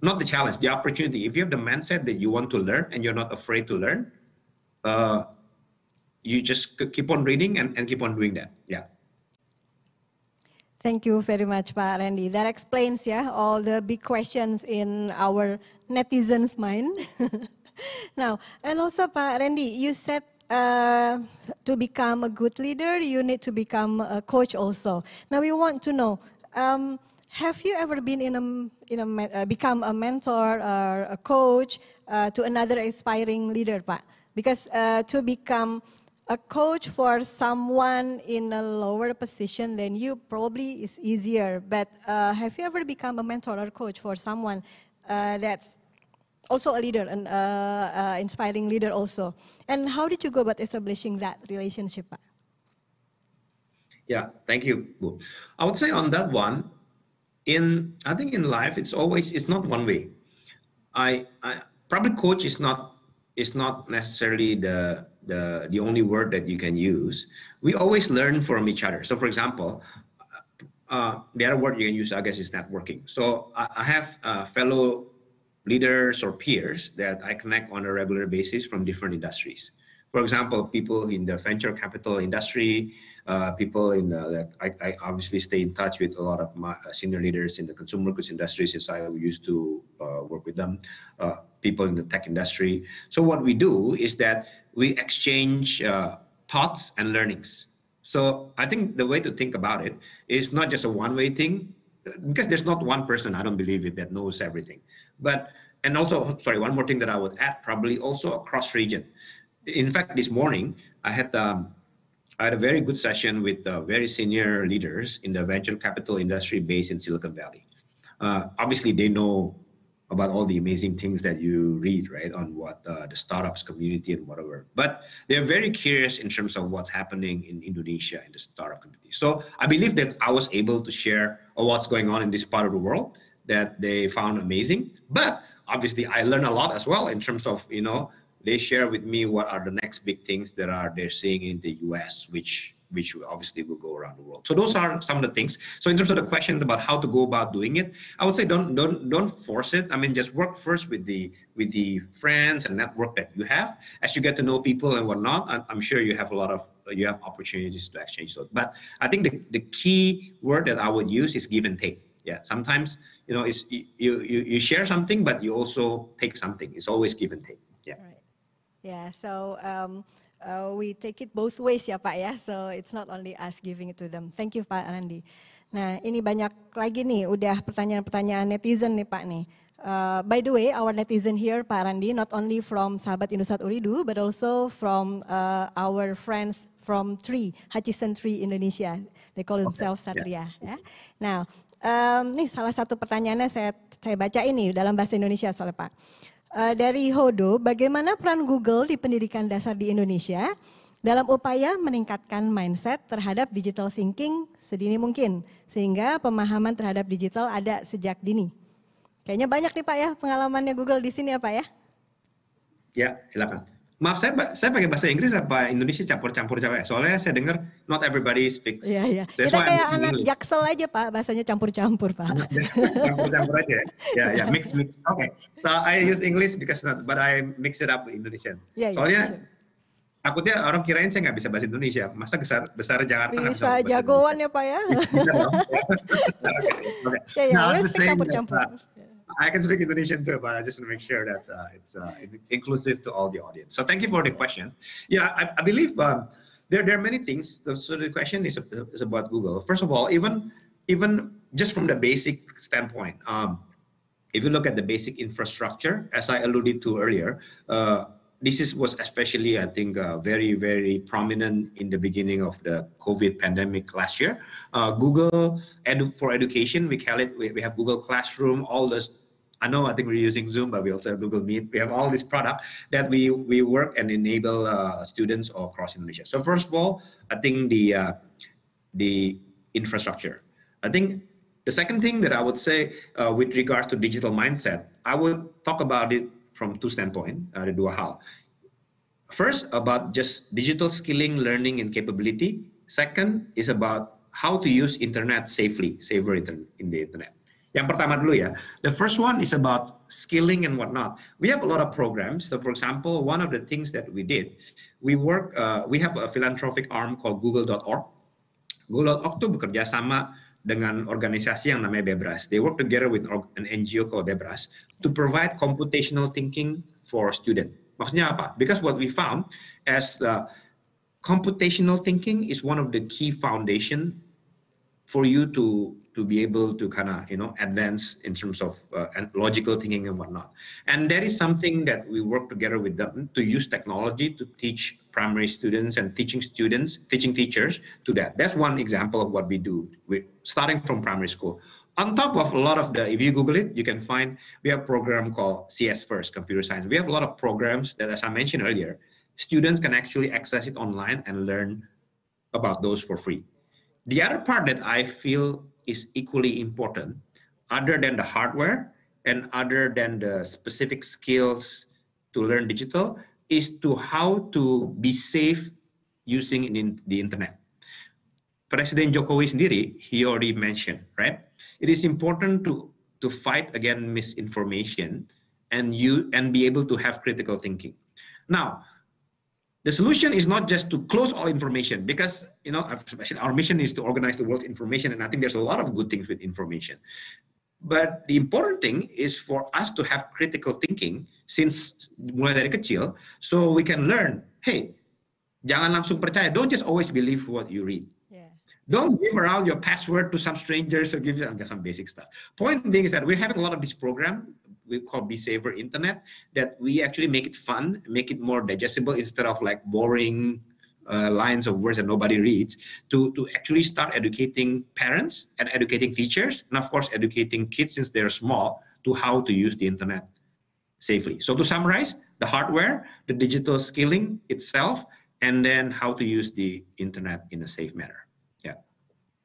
not the challenge, the opportunity. If you have the mindset that you want to learn and you're not afraid to learn, uh, you just keep on reading and, and keep on doing that. Yeah. Thank you very much, Pa Randy. That explains yeah all the big questions in our netizens' mind. now, and also, Pa Randy, you said uh, to become a good leader, you need to become a coach also. Now we want to know, um, have you ever been in a, in a uh, become a mentor or a coach uh, to another aspiring leader, Pak? Because uh, to become a coach for someone in a lower position than you probably is easier. But uh, have you ever become a mentor or coach for someone uh, that's also a leader, an uh, uh, inspiring leader also. And how did you go about establishing that relationship, Yeah, thank you. I would say on that one, in I think in life it's always it's not one way. I, I probably coach is not is not necessarily the the the only word that you can use. We always learn from each other. So for example, uh, the other word you can use I guess is networking. So I, I have fellow leaders or peers that I connect on a regular basis from different industries. For example, people in the venture capital industry, uh, people in uh, the, like, I, I, obviously stay in touch with a lot of my uh, senior leaders in the consumer goods industry since I used to uh, work with them, uh, people in the tech industry. So what we do is that we exchange uh, thoughts and learnings. So I think the way to think about it is not just a one-way thing, because there's not one person I don't believe it that knows everything. But and also, sorry, one more thing that I would add, probably also across region. In fact, this morning I had um, I had a very good session with uh, very senior leaders in the venture capital industry based in Silicon Valley. Uh, obviously, they know about all the amazing things that you read, right, on what uh, the startups community and whatever. But they're very curious in terms of what's happening in Indonesia in the startup community. So I believe that I was able to share what's going on in this part of the world that they found amazing. But obviously, I learned a lot as well in terms of you know they share with me what are the next big things that are they're seeing in the U.S., which which obviously will go around the world. So those are some of the things. So in terms of the question about how to go about doing it, I would say don't don't don't force it. I mean, just work first with the with the friends and network that you have. As you get to know people and whatnot, I'm sure you have a lot of you have opportunities to exchange those. But I think the, the key word that I would use is give and take. yeah sometimes you know it's you, you you share something but you also take something it's always give and take yeah right. yeah so um, uh, we take it both ways ya pak ya so it's not only us giving it to them thank you pak Randi nah ini banyak lagi nih udah pertanyaan-pertanyaan netizen nih pak nih Uh, by the way, our netizen here, Pak Randi, not only from Sahabat Indosat Uridu, but also from uh, our friends from Tree, Hutchison Tree Indonesia. They call themselves Satria. Yeah. Yeah? Now, Um, nih salah satu pertanyaannya saya saya baca ini dalam bahasa Indonesia soalnya Pak. Uh, dari Hodo, bagaimana peran Google di pendidikan dasar di Indonesia dalam upaya meningkatkan mindset terhadap digital thinking sedini mungkin sehingga pemahaman terhadap digital ada sejak dini. Kayaknya banyak nih Pak ya pengalamannya Google di sini ya Pak ya. Ya, silakan maaf saya saya pakai bahasa Inggris apa Indonesia campur-campur Jawa soalnya saya dengar not everybody speaks iya iya kita kayak anak English. jaksel aja pak bahasanya campur-campur pak campur-campur aja ya ya mix mix oke okay. so I use English because not but I mix it up with Indonesian yeah, yeah, soalnya sure. Takutnya orang kirain saya nggak bisa bahasa Indonesia. Masa besar besar Jakarta bisa, bisa jagoan Indonesia. ya pak ya. Bisa, ya, ya, nah, saya campur-campur. Uh, I can speak Indonesian too, but I just want to make sure that uh, it's uh, inclusive to all the audience. So thank you for the question. Yeah, I, I believe um, there, there are many things. So the question is, is about Google. First of all, even even just from the basic standpoint, um, if you look at the basic infrastructure, as I alluded to earlier, uh, this is, was especially, I think, uh, very, very prominent in the beginning of the COVID pandemic last year. Uh, Google edu for Education, we call it, we, we have Google Classroom, all those I know I think we're using Zoom, but we also have Google Meet. We have all these products that we, we work and enable uh, students all across Indonesia. So first of all, I think the, uh, the infrastructure. I think the second thing that I would say uh, with regards to digital mindset, I would talk about it from two standpoint, uh, the dua hal. First, about just digital skilling, learning, and capability. Second is about how to use internet safely, safer in the internet. Yang pertama dulu ya. The first one is about skilling and whatnot. We have a lot of programs. So for example, one of the things that we did, we work, uh, we have a philanthropic arm called Google.org. Google.org tuh bekerja sama dengan organisasi yang namanya Bebras. They work together with an NGO called Bebras to provide computational thinking for student. Maksudnya apa? Because what we found as uh, computational thinking is one of the key foundation for you to to be able to kind of you know advance in terms of uh, logical thinking and whatnot. And that is something that we work together with them to use technology to teach primary students and teaching students, teaching teachers to that. That's one example of what we do. with starting from primary school. On top of a lot of the, if you Google it, you can find we have a program called CS First Computer Science. We have a lot of programs that, as I mentioned earlier, students can actually access it online and learn about those for free. The other part that I feel is equally important other than the hardware and other than the specific skills to learn digital is to how to be safe using in the internet. President Jokowi sendiri, he already mentioned, right? It is important to to fight against misinformation and you and be able to have critical thinking. Now, the solution is not just to close all information because you know our mission is to organize the world's information and i think there's a lot of good things with information but the important thing is for us to have critical thinking since mulai dari kecil so we can learn hey jangan langsung percaya don't just always believe what you read yeah. don't give around your password to some strangers or give you some basic stuff. Point being is that we're having a lot of this program we call Be Saver Internet, that we actually make it fun, make it more digestible instead of like boring uh, lines of words that nobody reads, to, to actually start educating parents and educating teachers, and of course, educating kids since they're small to how to use the internet safely. So to summarize, the hardware, the digital skilling itself, and then how to use the internet in a safe manner. Yeah.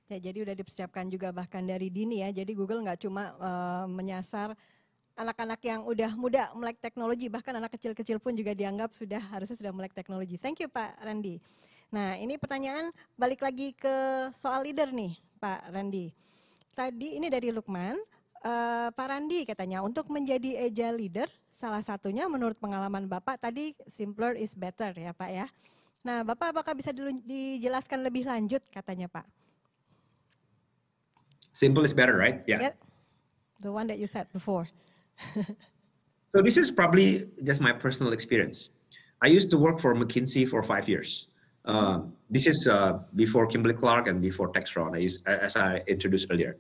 Ya, jadi udah dipersiapkan juga bahkan dari dini ya. Jadi Google nggak cuma uh, menyasar anak-anak yang udah muda melek teknologi, bahkan anak kecil-kecil pun juga dianggap sudah harusnya sudah melek teknologi. Thank you Pak Randi. Nah ini pertanyaan balik lagi ke soal leader nih Pak Randi. Tadi ini dari Lukman, Uh, Pak Randi katanya untuk menjadi agile leader salah satunya menurut pengalaman Bapak tadi simpler is better ya Pak ya. Nah Bapak apakah bisa dijelaskan lebih lanjut katanya Pak? Simple is better right? Yeah. yeah. The one that you said before. so this is probably just my personal experience. I used to work for McKinsey for five years. Uh, this is uh, before Kimberly Clark and before Textron, I used, as I introduced earlier.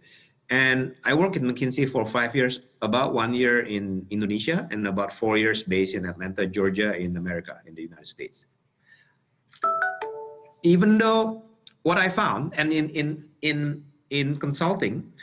And I worked at McKinsey for five years, about one year in Indonesia and about four years based in Atlanta, Georgia, in America, in the United States. Even though what I found, and in in in in consulting,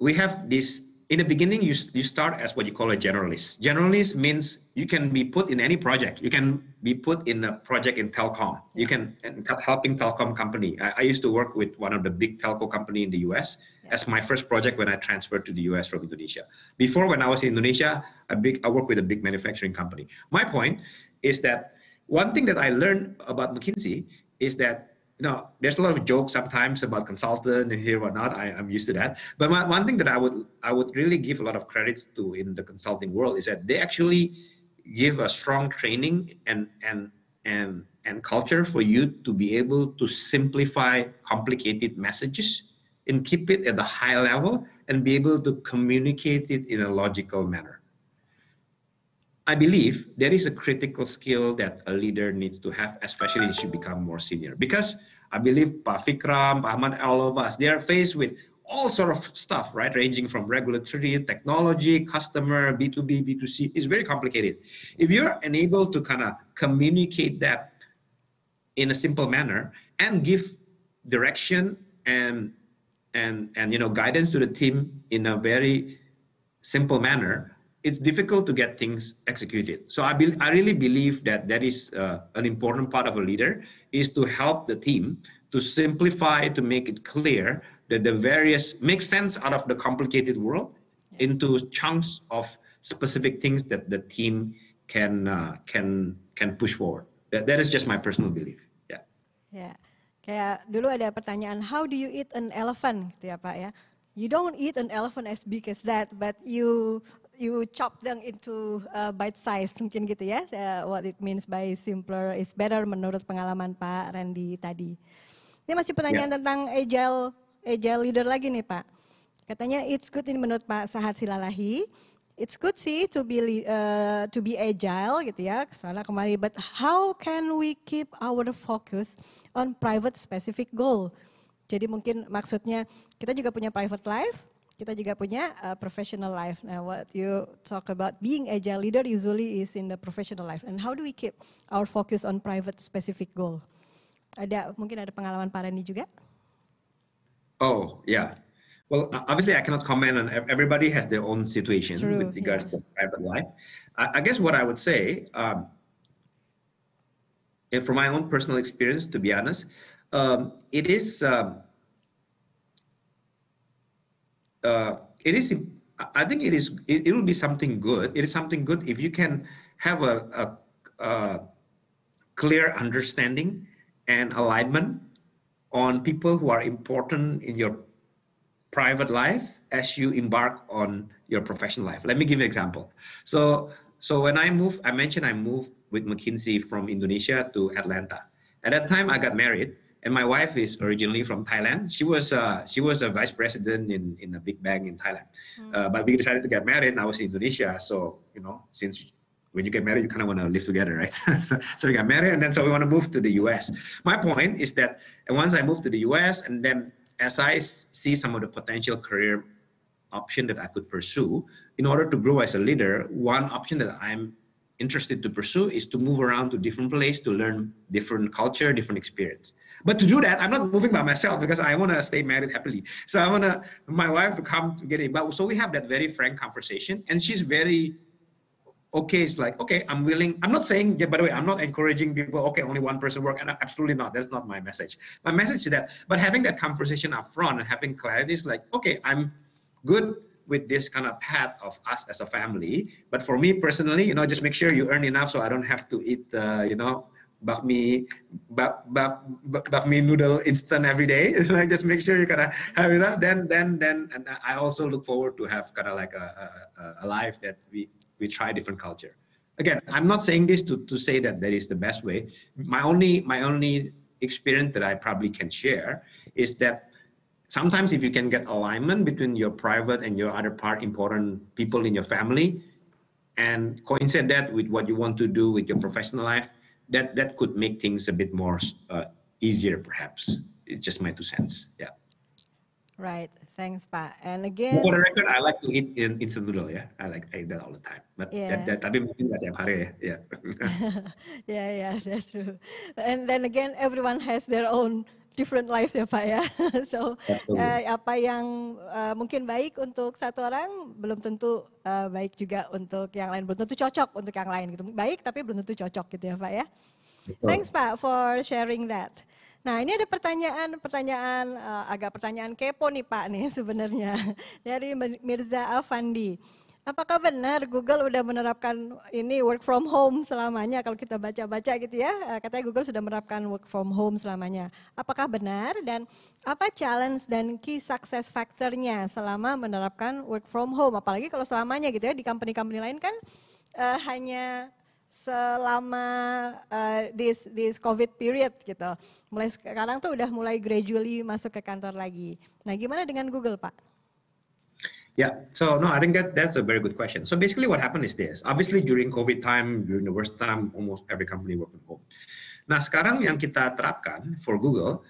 we have this in the beginning, you, you start as what you call a generalist. Generalist means you can be put in any project. You can be put in a project in telecom. You can helping telecom company. I, I used to work with one of the big telco company in the U.S. Yeah. as my first project when I transferred to the U.S. from Indonesia. Before, when I was in Indonesia, a big I worked with a big manufacturing company. My point is that one thing that I learned about McKinsey is that you know, there's a lot of jokes sometimes about consultant here or not. I, am used to that. But my, one thing that I would I would really give a lot of credits to in the consulting world is that they actually give a strong training and and and and culture for you to be able to simplify complicated messages and keep it at the high level and be able to communicate it in a logical manner I believe there is a critical skill that a leader needs to have, especially as you become more senior. Because I believe Pafikram, Vikram, all of us, they are faced with all sort of stuff, right? Ranging from regulatory, technology, customer, B2B, B2C. It's very complicated. If you're able to kind of communicate that in a simple manner and give direction and and and you know guidance to the team in a very simple manner it's difficult to get things executed. So I, be, I really believe that that is uh, an important part of a leader is to help the team to simplify, to make it clear that the various, make sense out of the complicated world into chunks of specific things that the team can, uh, can, can push forward. That, that is just my personal belief. Yeah. Yeah. Kayak dulu ada pertanyaan, how do you eat an elephant? Gitu ya Pak ya. You don't eat an elephant as big as that, but you you chop them into uh, bite size mungkin gitu ya. Uh, what it means by simpler is better menurut pengalaman Pak Randy tadi. Ini masih pertanyaan yeah. tentang agile agile leader lagi nih Pak. Katanya it's good ini menurut Pak Sahat Silalahi. It's good sih to be uh, to be agile gitu ya, kesana kemari. But how can we keep our focus on private specific goal? Jadi mungkin maksudnya kita juga punya private life, kita juga punya uh, professional life. Now, nah, what you talk about being agile leader usually is in the professional life. And how do we keep our focus on private specific goal? Ada mungkin ada pengalaman para ini juga? Oh yeah. Well, obviously, I cannot comment on everybody has their own situation True, with regards yeah. to private life. I, I, guess what I would say, um, and eh, from my own personal experience, to be honest, um, it is. Um, Uh, it is i think it is it, it will be something good it is something good if you can have a, a, a clear understanding and alignment on people who are important in your private life as you embark on your professional life let me give you an example so so when i moved i mentioned i moved with mckinsey from indonesia to atlanta at that time i got married and my wife is originally from Thailand. She was uh, she was a vice president in, in a big bank in Thailand. Mm. Uh, but we decided to get married, and I was in Indonesia. So you know, since when you get married, you kind of want to live together, right? so, so we got married, and then so we want to move to the U.S. My point is that once I moved to the U.S. and then as I see some of the potential career option that I could pursue in order to grow as a leader, one option that I'm interested to pursue is to move around to different place to learn different culture, different experience. But to do that, I'm not moving by myself because I want to stay married happily. So I want to my wife to come to get it. But so we have that very frank conversation, and she's very okay. It's like okay, I'm willing. I'm not saying. Yeah, by the way, I'm not encouraging people. Okay, only one person work. And absolutely not. That's not my message. My message is that. But having that conversation up front and having clarity is like okay, I'm good with this kind of path of us as a family. But for me personally, you know, just make sure you earn enough so I don't have to eat, uh, you know, bakmi, bak, bak, bakmi noodle instant every day. like just make sure you kind of have enough. Then, then, then, and I also look forward to have kind of like a, a, a life that we we try different culture. Again, I'm not saying this to, to say that that is the best way. My only my only experience that I probably can share is that sometimes if you can get alignment between your private and your other part important people in your family and coincide that with what you want to do with your professional life that that could make things a bit more uh, easier perhaps it's just my two cents yeah right thanks pa and again for the record i like to eat in instant noodle yeah i like I eat that all the time but yeah. that, that, tapi mungkin nggak yeah yeah yeah that's true and then again everyone has their own different lives ya Pak ya. so eh, apa yang uh, mungkin baik untuk satu orang belum tentu uh, baik juga untuk yang lain, belum tentu cocok untuk yang lain gitu. Baik tapi belum tentu cocok gitu ya Pak ya. Thanks Pak for sharing that. Nah ini ada pertanyaan, pertanyaan uh, agak pertanyaan kepo nih Pak nih sebenarnya dari Mirza Afandi. Apakah benar Google sudah menerapkan ini work from home selamanya kalau kita baca-baca gitu ya? Eh, katanya Google sudah menerapkan work from home selamanya. Apakah benar dan apa challenge dan key success faktornya selama menerapkan work from home? Apalagi kalau selamanya gitu ya di company-company lain kan uh, hanya selama uh, this this covid period gitu. Mulai sekarang tuh udah mulai gradually masuk ke kantor lagi. Nah, gimana dengan Google, Pak? Yeah, so no, I think that that's a very good question. So basically, what happened is this: obviously during COVID time, during the worst time, almost every company worked from home. Nah, sekarang yang kita terapkan for Google,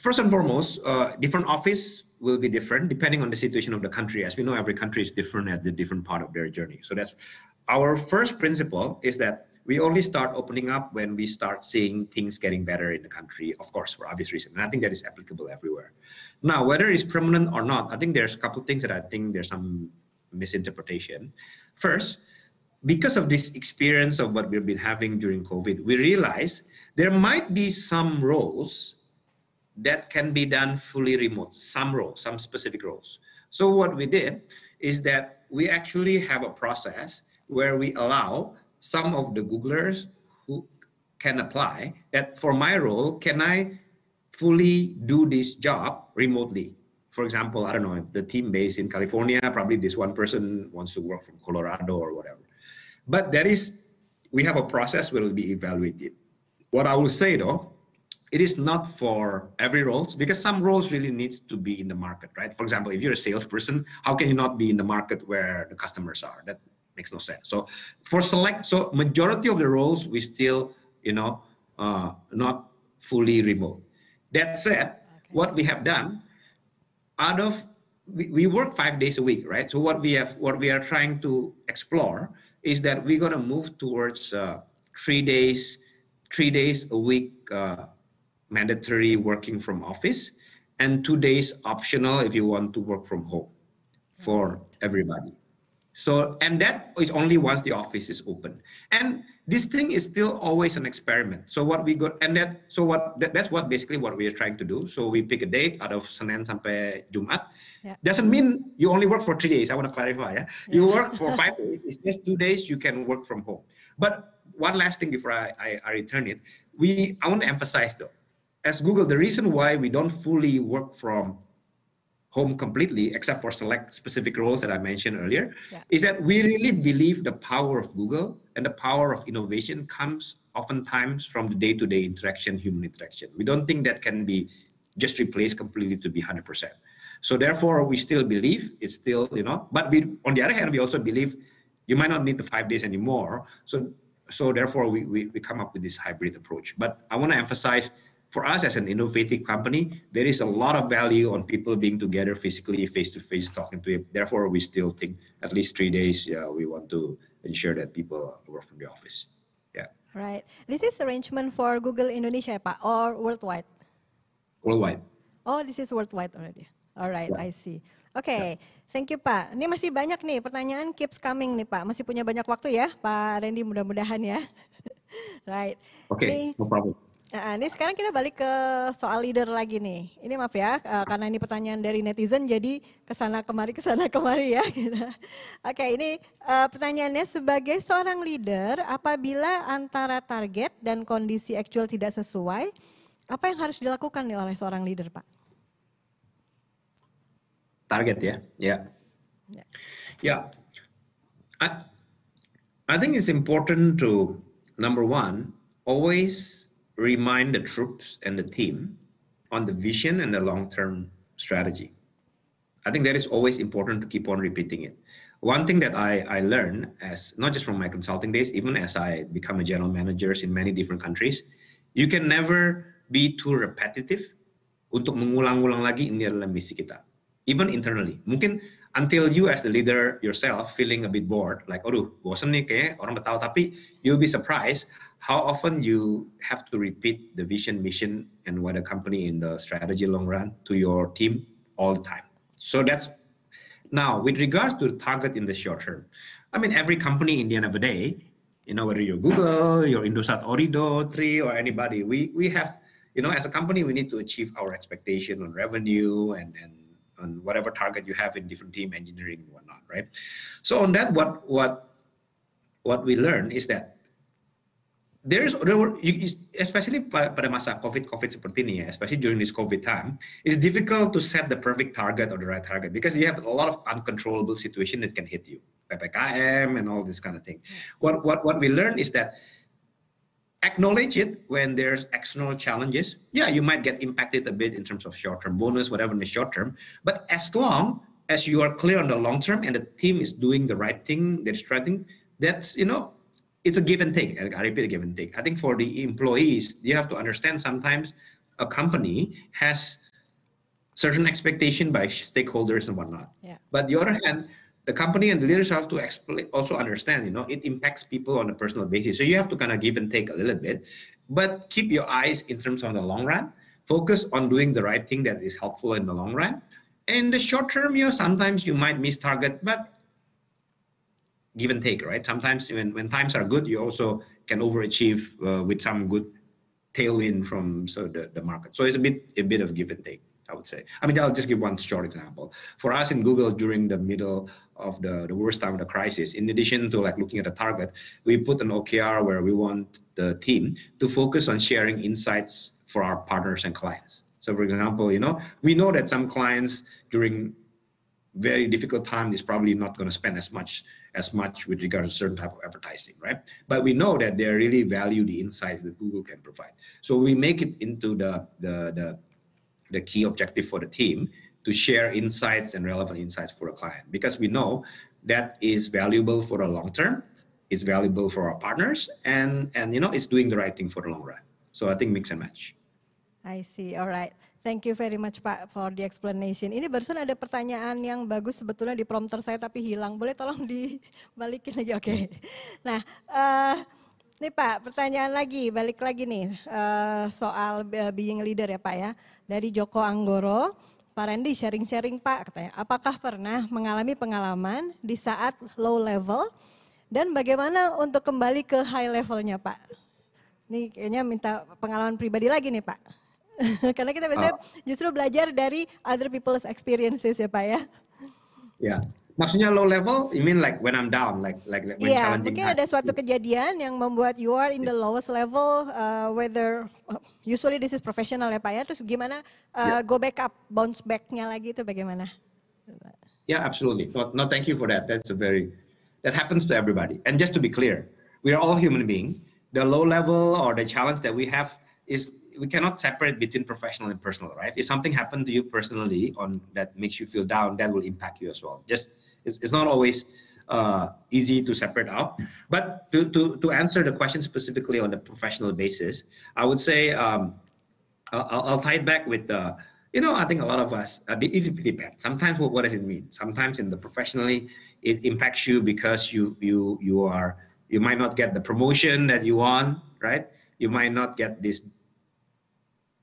first and foremost, uh, different office will be different depending on the situation of the country. As we know, every country is different at the different part of their journey. So that's our first principle is that we only start opening up when we start seeing things getting better in the country, of course, for obvious reasons. And I think that is applicable everywhere. Now, whether it's permanent or not, I think there's a couple of things that I think there's some misinterpretation. First, because of this experience of what we've been having during COVID, we realize there might be some roles that can be done fully remote, some roles, some specific roles. So what we did is that we actually have a process where we allow some of the Googlers who can apply that for my role, can I fully do this job remotely? For example, I don't know, if the team based in California, probably this one person wants to work from Colorado or whatever. But that is, we have a process will be evaluated. What I will say though, it is not for every roles because some roles really needs to be in the market right for example if you're a salesperson how can you not be in the market where the customers are that Makes no sense. So for select, so majority of the roles we still, you know, uh, not fully remote. That said, okay. what we have done, out of we, we work five days a week, right? So what we have, what we are trying to explore is that we're gonna move towards uh, three days, three days a week uh, mandatory working from office, and two days optional if you want to work from home for everybody. So, and that is only once the office is open. And this thing is still always an experiment. So what we got, and that, so what, that, that's what basically what we are trying to do. So we pick a date out of Senin sampai Jumat. Yeah. Doesn't mean you only work for three days. I want to clarify. Yeah? yeah. You work for five days. It's just two days you can work from home. But one last thing before I, I, I return it, we, I want to emphasize though, as Google, the reason why we don't fully work from home completely, except for select specific roles that I mentioned earlier, yeah. is that we really believe the power of Google and the power of innovation comes oftentimes from the day-to-day -day interaction, human interaction. We don't think that can be just replaced completely to be 100%. So therefore, we still believe it's still, you know, but we, on the other hand, we also believe you might not need the five days anymore. So, so therefore, we, we, we come up with this hybrid approach. But I want to emphasize for us as an innovative company, there is a lot of value on people being together physically, face to face, talking to it. Therefore, we still think at least three days. Yeah, we want to ensure that people work from the office. Yeah. Right. This is arrangement for Google Indonesia, ya, Pak, or worldwide? Worldwide. Oh, this is worldwide already. All right, yeah. I see. Okay. Yeah. Thank you Pak. Ini masih banyak nih pertanyaan keeps coming nih Pak. Masih punya banyak waktu ya Pak Randy mudah-mudahan ya. right. Oke, okay, no problem. Nah, ini sekarang kita balik ke soal leader lagi nih. Ini maaf ya, eh, karena ini pertanyaan dari netizen, jadi kesana kemari kesana kemari ya. Oke, ini eh, pertanyaannya sebagai seorang leader, apabila antara target dan kondisi actual tidak sesuai, apa yang harus dilakukan nih oleh seorang leader, Pak? Target ya, ya, ya. ya. I think it's important to number one always remind the troops and the team on the vision and the long term strategy. I think that is always important to keep on repeating it. One thing that I, I learned as not just from my consulting days, even as I become a general managers in many different countries, you can never be too repetitive untuk mengulang-ulang lagi ini adalah misi kita. Even internally. Mungkin until you as the leader yourself feeling a bit bored, like, aduh, bosan nih kayaknya orang udah tahu, tapi you'll be surprised how often you have to repeat the vision, mission, and what a company in the strategy long run to your team all the time. So that's now with regards to the target in the short term. I mean, every company in the end of the day, you know, whether you're Google, your Indosat Orido, Tree, or anybody, we we have, you know, as a company, we need to achieve our expectation on revenue and and on whatever target you have in different team engineering and whatnot, right? So on that, what what what we learn is that there's there were, especially pada masa covid covid seperti ini ya, especially during this covid time, it's difficult to set the perfect target or the right target because you have a lot of uncontrollable situation that can hit you, ppkm and all this kind of thing. Hmm. What what what we learn is that acknowledge it when there's external challenges. Yeah, you might get impacted a bit in terms of short-term bonus, whatever in the short term, but as long as you are clear on the long term and the team is doing the right thing, they're striving, that's you know it's a give and take. I repeat, give and take. I think for the employees, you have to understand sometimes a company has certain expectation by stakeholders and whatnot. Yeah. But the other hand, the company and the leaders have to also understand, you know, it impacts people on a personal basis. So you have to kind of give and take a little bit, but keep your eyes in terms of the long run. Focus on doing the right thing that is helpful in the long run. In the short term, you know, sometimes you might miss target, but give and take, right? Sometimes when, when times are good, you also can overachieve uh, with some good tailwind from so the, the market. So it's a bit a bit of give and take, I would say. I mean, I'll just give one short example. For us in Google, during the middle of the, the worst time of the crisis, in addition to like looking at the target, we put an OKR where we want the team to focus on sharing insights for our partners and clients. So for example, you know, we know that some clients during very difficult time is probably not going to spend as much as much with regard to certain type of advertising, right? But we know that they really value the insights that Google can provide. So we make it into the, the, the, the key objective for the team to share insights and relevant insights for a client because we know that is valuable for the long term it's valuable for our partners and and you know it's doing the right thing for the long run so i think mix and match I see, alright. Thank you very much Pak for the explanation. Ini barusan ada pertanyaan yang bagus sebetulnya di prompter saya tapi hilang. Boleh tolong dibalikin lagi, oke. Okay. Nah, uh, eh, nih Pak, pertanyaan lagi, balik lagi nih uh, soal eh, being leader ya Pak ya. Dari Joko Anggoro, Pak Randy sharing-sharing Pak katanya. Apakah pernah mengalami pengalaman di saat low level dan bagaimana untuk kembali ke high levelnya Pak? Ini kayaknya minta pengalaman pribadi lagi nih Pak. Karena kita biasanya uh, justru belajar dari other people's experiences ya Pak ya. Ya, maksudnya low level, you mean like when I'm down, like like, like when yeah, challenging. Iya, mungkin hard. ada suatu kejadian yang membuat you are in the iya. lowest level, uh, whether uh, usually this is professional ya Pak ya. Terus gimana uh, yeah. go back up, bounce backnya lagi itu bagaimana? Yeah, absolutely. No, no, thank you for that. That's a very that happens to everybody. And just to be clear, we are all human being. The low level or the challenge that we have is we cannot separate between professional and personal, right? If something happened to you personally on that makes you feel down, that will impact you as well. Just it's, it's not always uh, easy to separate out. But to, to, to answer the question specifically on the professional basis, I would say um, I'll, I'll, tie it back with, uh, you know, I think a lot of us, uh, it depends. Sometimes what, what does it mean? Sometimes in the professionally, it impacts you because you, you, you are, you might not get the promotion that you want, right? You might not get this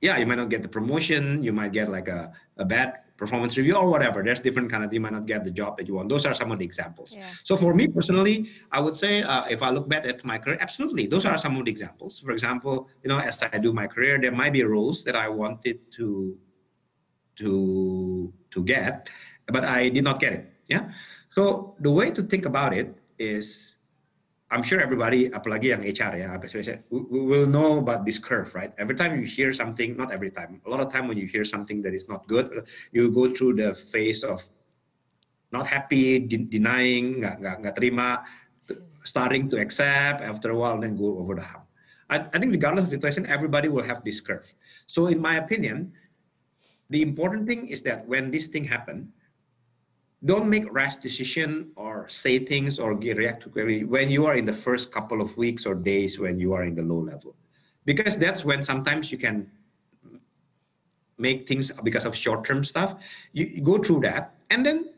yeah, you might not get the promotion, you might get like a, a bad performance review or whatever. There's different kind of, you might not get the job that you want. Those are some of the examples. Yeah. So for me personally, I would say uh, if I look back at my career, absolutely, those are some of the examples. For example, you know, as I do my career, there might be roles that I wanted to, to, to get, but I did not get it. Yeah. So the way to think about it is I'm sure everybody, apalagi yang HR ya, we will know about this curve, right? Every time you hear something, not every time, a lot of time when you hear something that is not good, you go through the phase of not happy, de denying, nggak nggak nggak terima, starting to accept. After a while, then go over the hump. I, I think regardless of situation, everybody will have this curve. So in my opinion, the important thing is that when this thing happen, don't make rash decision or say things or react to query when you are in the first couple of weeks or days when you are in the low level because that's when sometimes you can make things because of short-term stuff you, you, go through that and then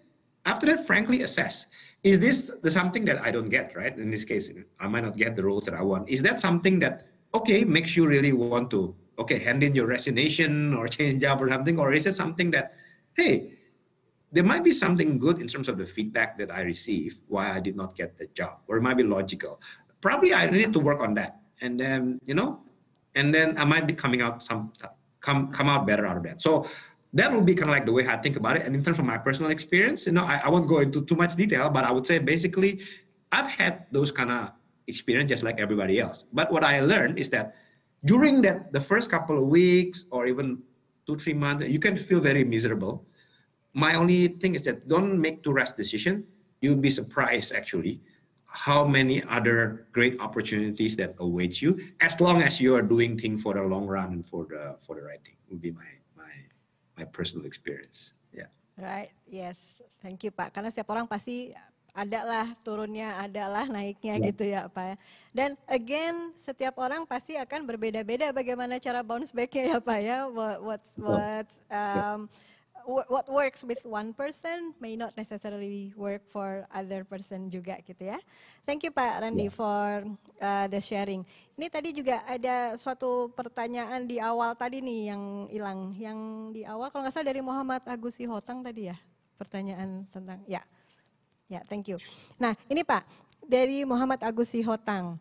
after that frankly assess is this the something that i don't get right in this case i might not get the role that i want is that something that okay makes you really want to okay hand in your resignation or change job or something or is it something that hey there might be something good in terms of the feedback that I receive why I did not get the job, or it might be logical. Probably I need to work on that, and then you know, and then I might be coming out some come come out better out of that. So that will be kind of like the way I think about it. And in terms of my personal experience, you know, I, I won't go into too much detail, but I would say basically, I've had those kind of experience just like everybody else. But what I learned is that during that the first couple of weeks or even two three months, you can feel very miserable my only thing is that don't make too rash decision. You'll be surprised actually how many other great opportunities that awaits you as long as you are doing thing for the long run and for the for the right thing would be my my my personal experience yeah right yes thank you pak karena setiap orang pasti ada turunnya, adalah naiknya yeah. gitu ya Pak. Ya. Dan again, setiap orang pasti akan berbeda-beda bagaimana cara bounce backnya ya Pak ya. What, what's, what's um, yeah what works with one person may not necessarily work for other person juga gitu ya. Thank you Pak Randy yeah. for uh, the sharing. Ini tadi juga ada suatu pertanyaan di awal tadi nih yang hilang. Yang di awal kalau nggak salah dari Muhammad Agus Hotang tadi ya pertanyaan tentang ya. Ya, thank you. Nah, ini Pak dari Muhammad Agus Hotang.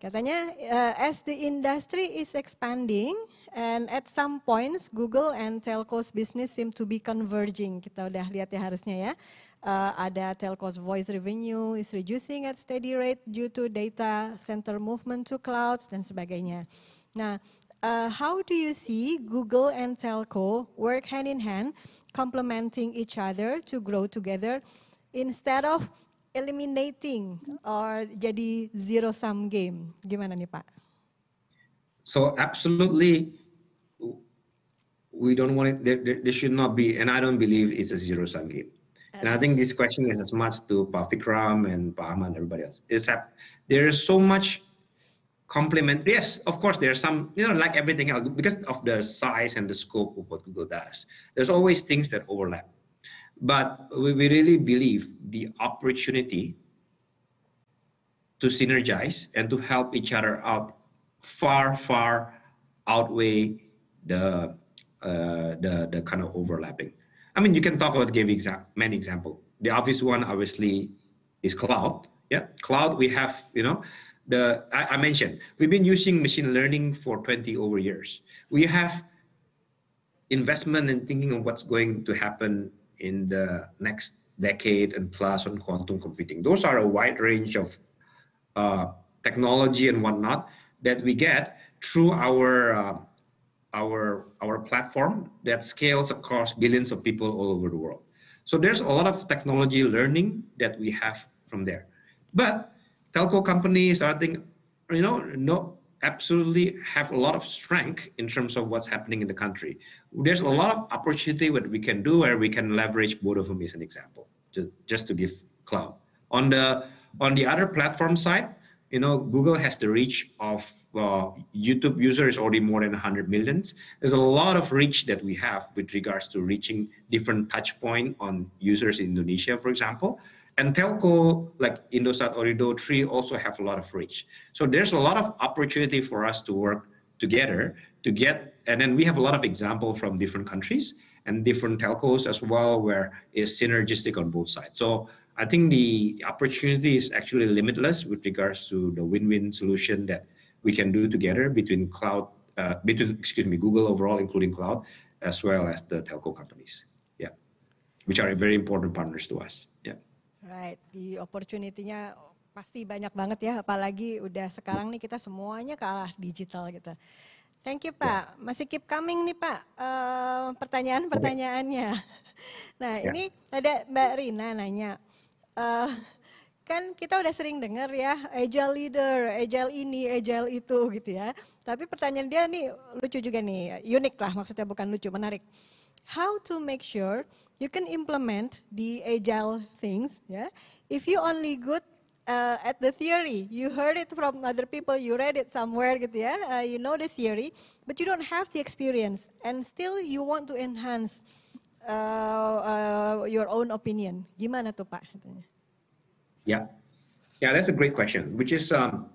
Katanya uh, as the industry is expanding and at some points Google and telcos business seem to be converging. Kita udah lihat ya harusnya ya. Uh, ada telcos voice revenue is reducing at steady rate due to data center movement to clouds dan sebagainya. Nah, uh, how do you see Google and telco work hand in hand complementing each other to grow together instead of eliminating or jadi zero sum game? Gimana nih Pak? So absolutely we don't want it there, there, should not be and I don't believe it's a zero sum game. And I think this question is as much to Pak Vikram and Pak Ahmad and everybody else. Is that there is so much complement. Yes, of course, there's some, you know, like everything else, because of the size and the scope of what Google does, there's always things that overlap. But we, we really believe the opportunity to synergize and to help each other out far, far outweigh the uh, the the kind of overlapping. I mean, you can talk about give exa- many example. The obvious one obviously is cloud. Yeah, cloud. We have you know the I, I mentioned we've been using machine learning for 20 over years. We have investment and thinking of what's going to happen in the next decade and plus on quantum computing. Those are a wide range of uh, technology and whatnot that we get through our uh, our our platform that scales across billions of people all over the world. So there's a lot of technology learning that we have from there. But telco companies are think, you know, no absolutely have a lot of strength in terms of what's happening in the country. There's a lot of opportunity what we can do where we can leverage both of them as an example, just, just to give cloud. On the on the other platform side, you know, Google has the reach of uh, YouTube users already more than 100 millions. There's a lot of reach that we have with regards to reaching different touch point on users in Indonesia, for example. And telco like Indosat or Ido3 also have a lot of reach. So there's a lot of opportunity for us to work together to get, and then we have a lot of example from different countries and different telcos as well where it's synergistic on both sides. So I think the opportunity is actually limitless with regards to the win-win solution that we can do together between cloud, uh, between excuse me, Google overall, including cloud, as well as the telco companies. Yeah, which are very important partners to us. Yeah. Right, di opportunity-nya pasti banyak banget ya, apalagi udah sekarang nih kita semuanya ke arah digital gitu. Thank you Pak, yeah. masih keep coming nih Pak uh, pertanyaan-pertanyaannya. Nah yeah. ini ada Mbak Rina nanya, uh, kan kita udah sering dengar ya agile leader, agile ini, agile itu gitu ya. Tapi pertanyaan dia nih lucu juga nih, unik lah maksudnya bukan lucu, menarik. How to make sure you can implement the agile things. Yeah, if you only good uh, at the theory, you heard it from other people, you read it somewhere, gitu ya, uh, you know the theory, but you don't have the experience, and still you want to enhance uh, uh your own opinion. Gimana tuh Pak? Yeah, yeah, that's a great question, which is um,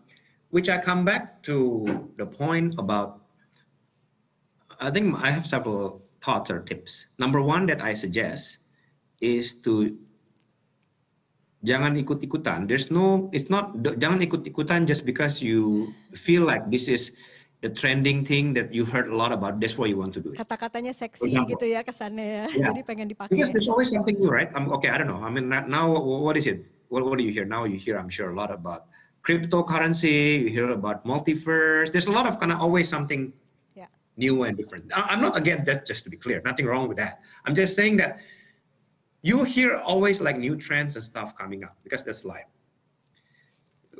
which I come back to the point about. I think I have several thoughts or tips. Number one that I suggest is to jangan ikut-ikutan. There's no, it's not, jangan ikut-ikutan just because you feel like this is the trending thing that you heard a lot about. That's why you want to do it. Kata-katanya seksi example, gitu ya kesannya ya. Yeah. Jadi pengen dipakai. Because there's always something new, right? I'm, okay, I don't know. I mean, now what is it? What, what do you hear? Now you hear, I'm sure, a lot about cryptocurrency. You hear about multiverse. There's a lot of kind of always something new and different. I'm not again, that's just to be clear, nothing wrong with that. I'm just saying that you hear always like new trends and stuff coming up because that's life.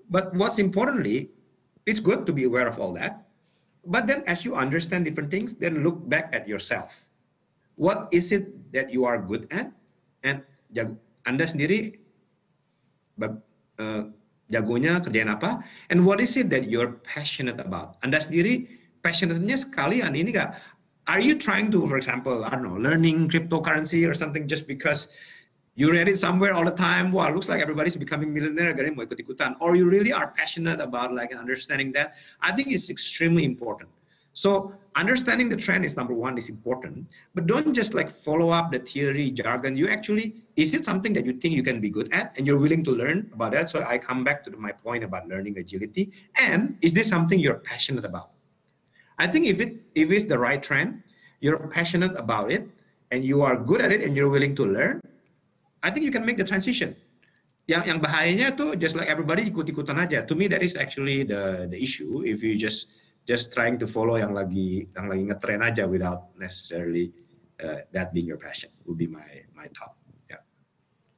But what's importantly, it's good to be aware of all that. But then as you understand different things, then look back at yourself. What is it that you are good at? And Anda sendiri uh, jagonya kerjaan apa? And what is it that you're passionate about? Anda sendiri passionateness kalian ini kak are you trying to for example I don't know learning cryptocurrency or something just because you read it somewhere all the time wow looks like everybody's becoming millionaire getting ikutan or you really are passionate about like understanding that I think it's extremely important so understanding the trend is number one is important, but don't just like follow up the theory jargon. You actually, is it something that you think you can be good at and you're willing to learn about that? So I come back to my point about learning agility. And is this something you're passionate about? I think if it if it's the right trend, you're passionate about it, and you are good at it, and you're willing to learn, I think you can make the transition. Yang yang bahayanya tuh just like everybody ikut-ikutan aja. To me that is actually the the issue if you just just trying to follow yang lagi yang lagi ngetren aja without necessarily uh, that being your passion would be my my top. Yeah.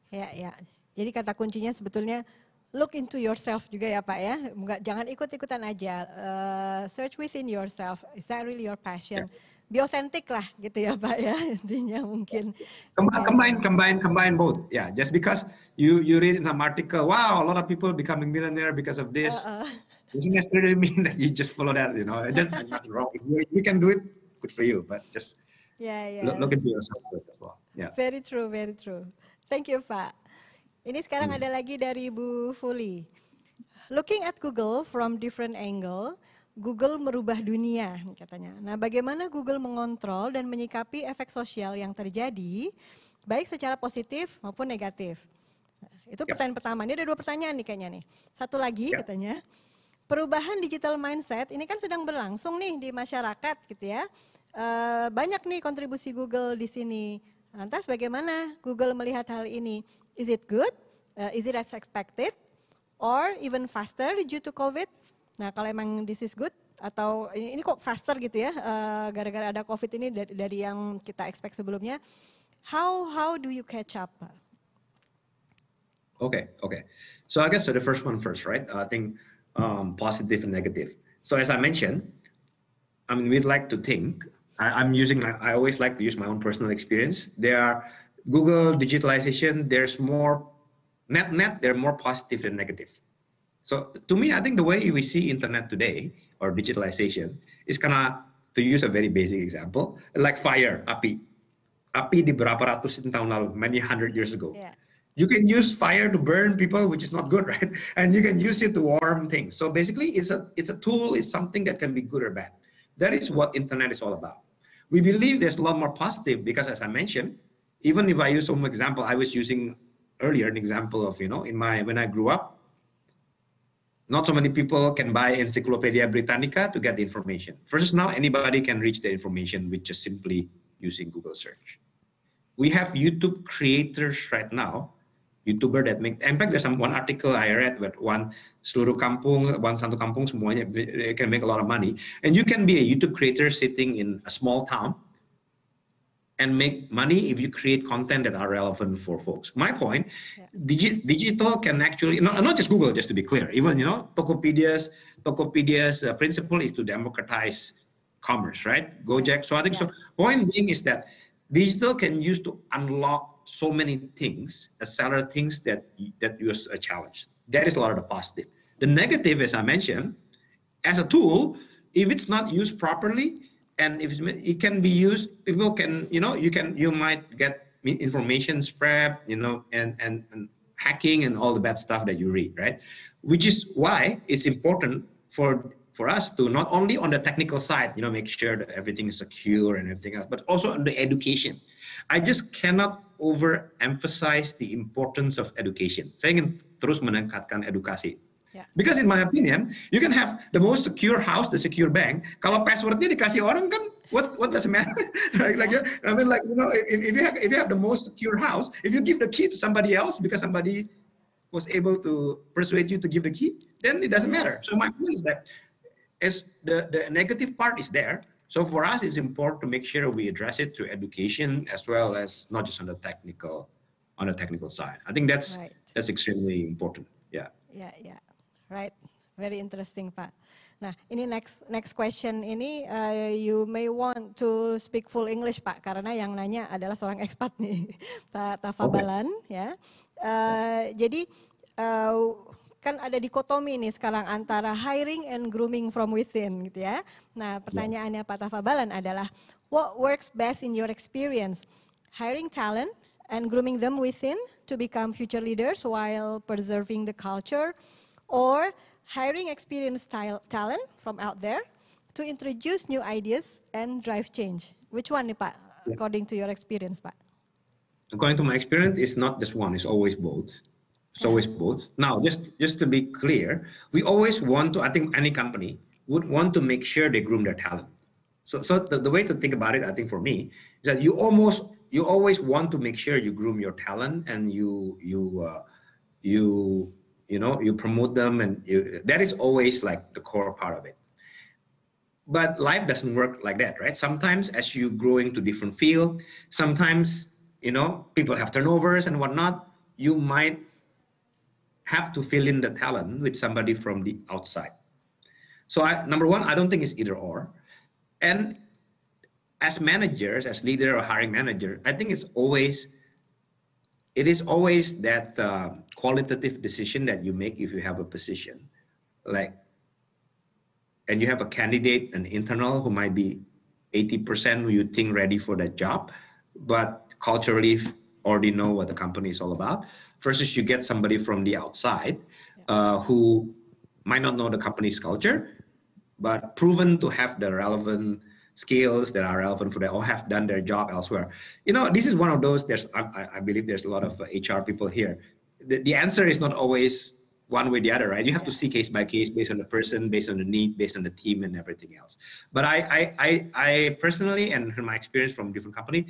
Ya, yeah, Yeah. Jadi kata kuncinya sebetulnya look into yourself juga ya Pak ya. Enggak, jangan ikut-ikutan aja. Uh, search within yourself. Is that really your passion? Yeah. Be authentic lah gitu ya Pak ya. Intinya mungkin. Combine, ya. combine, combine, combine both. Yeah, just because you you read in some article, wow, a lot of people becoming millionaire because of this. Uh, uh. Doesn't necessarily mean that you just follow that, you know. It just nothing wrong. If you, you can do it, good for you. But just yeah, yeah. Look, look into yourself as well. Yeah. Very true, very true. Thank you, Pak. Ini sekarang hmm. ada lagi dari Bu Fuli. Looking at Google from different angle, Google merubah dunia katanya. Nah, bagaimana Google mengontrol dan menyikapi efek sosial yang terjadi baik secara positif maupun negatif? Itu ya. pertanyaan ya. pertama. Ini ada dua pertanyaan nih kayaknya nih. Satu lagi ya. katanya. Perubahan digital mindset ini kan sedang berlangsung nih di masyarakat gitu ya. E, banyak nih kontribusi Google di sini. Lantas bagaimana Google melihat hal ini? Is it good? Uh, is it as expected? Or even faster due to COVID? Nah kalau emang this is good, atau ini kok faster gitu ya uh, gara-gara ada covid ini dari, dari yang kita expect sebelumnya how how do you catch up okay okay so i guess so the first one first right i think um, positive and negative so as i mentioned i mean we'd like to think I, i'm using i always like to use my own personal experience there are Google digitalization, there's more net net, there are more positive than negative. So to me, I think the way we see internet today or digitalization is kind of to use a very basic example, like fire, api. Api di berapa ratus tahun lalu, many hundred years ago. Yeah. You can use fire to burn people, which is not good, right? And you can use it to warm things. So basically, it's a it's a tool. It's something that can be good or bad. That is what internet is all about. We believe there's a lot more positive because, as I mentioned, even if I use some example, I was using earlier an example of, you know, in my, when I grew up, not so many people can buy Encyclopedia Britannica to get the information. Versus now, anybody can reach the information with just simply using Google search. We have YouTube creators right now, YouTuber that make, in fact, there's some one article I read with one seluruh kampung, one satu kampung semuanya can make a lot of money. And you can be a YouTube creator sitting in a small town and make money if you create content that are relevant for folks. My point, yeah. digi digital can actually not, not just Google, just to be clear. Even you know Tokopedia's Tokopedia's uh, principle is to democratize commerce, right? Gojek. So I think yeah. so. Point being is that digital can use to unlock so many things, a uh, seller things that that was a uh, challenge. That is a lot of the positive. The negative, as I mentioned, as a tool, if it's not used properly, and if it can be used people can you know you can you might get information spread you know and, and and hacking and all the bad stuff that you read right which is why it's important for for us to not only on the technical side you know make sure that everything is secure and everything else but also on the education i just cannot overemphasize the importance of education saya ingin terus meningkatkan edukasi yeah. Because in my opinion, you can have the most secure house, the secure bank. Kalau passwordnya dikasih orang kan, what what does it matter? like, like I mean, like you know, if, if you have if you have the most secure house, if you give the key to somebody else because somebody was able to persuade you to give the key, then it doesn't matter. So my point is that as the the negative part is there. So for us, it's important to make sure we address it through education as well as not just on the technical on the technical side. I think that's right. that's extremely important. Yeah. Yeah, yeah. right? Very interesting, Pak. Nah, ini next next question ini uh, you may want to speak full English, Pak, karena yang nanya adalah seorang ekspat nih, Tafabalan, okay. ya. Uh, jadi uh, kan ada dikotomi nih sekarang antara hiring and grooming from within gitu ya. Nah, ya. pertanyaannya Pak Tafabalan adalah what works best in your experience? Hiring talent and grooming them within to become future leaders while preserving the culture or hiring experienced talent from out there to introduce new ideas and drive change. Which one, Pak, according to your experience, Pak? According to my experience, it's not just one, it's always both. It's always uh-huh. both. Now, just, just to be clear, we always want to, I think any company would want to make sure they groom their talent. So, so the, the way to think about it, I think for me, is that you almost, you always want to make sure you groom your talent and you, you, uh, you you know you promote them and you, that is always like the core part of it but life doesn't work like that right sometimes as you grow into different field sometimes you know people have turnovers and whatnot you might have to fill in the talent with somebody from the outside so I, number one i don't think it's either or and as managers as leader or hiring manager i think it's always it is always that uh, qualitative decision that you make if you have a position like and you have a candidate an internal who might be 80% you think ready for that job but culturally already know what the company is all about versus you get somebody from the outside uh, who might not know the company's culture but proven to have the relevant skills that are relevant for them or have done their job elsewhere. You know, this is one of those. There's, I, I believe, there's a lot of HR people here the, the answer is not always one way or the other, right? You have to see case by case based on the person, based on the need, based on the team and everything else. But I, I, I, I personally, and from my experience from different company,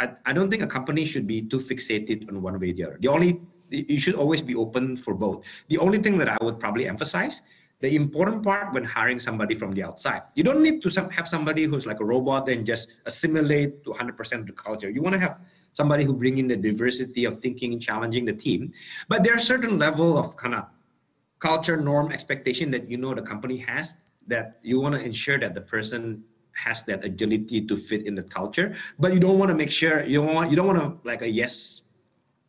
I, I don't think a company should be too fixated on one way or the other. The only, you should always be open for both. The only thing that I would probably emphasize, the important part when hiring somebody from the outside, you don't need to have somebody who's like a robot and just assimilate to 100% of the culture. You want to have somebody who bring in the diversity of thinking and challenging the team. But there are certain level of kind of culture, norm, expectation that you know the company has that you want to ensure that the person has that agility to fit in the culture. But you don't want to make sure you don't want you don't want to like a yes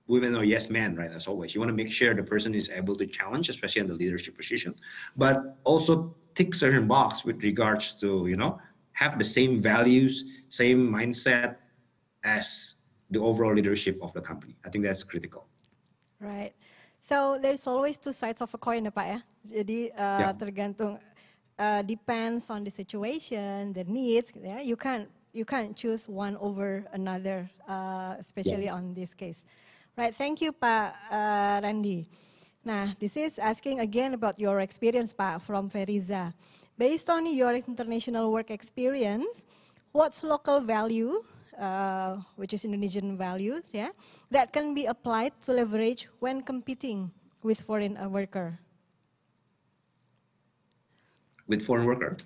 women or yes men, right? As always, you want to make sure the person is able to challenge, especially in the leadership position, but also tick certain box with regards to you know have the same values, same mindset as the overall leadership of the company. I think that's critical. Right. So there's always two sides of a coin, Pak ya. Jadi uh, yeah. tergantung uh, depends on the situation, the needs. Yeah, you can you can't choose one over another, uh, especially yeah. on this case. Right. Thank you, Pak uh, Randy. Nah, this is asking again about your experience, Pak, from Feriza. Based on your international work experience, what's local value uh, which is Indonesian values, yeah, that can be applied to leverage when competing with foreign uh, worker? With foreign worker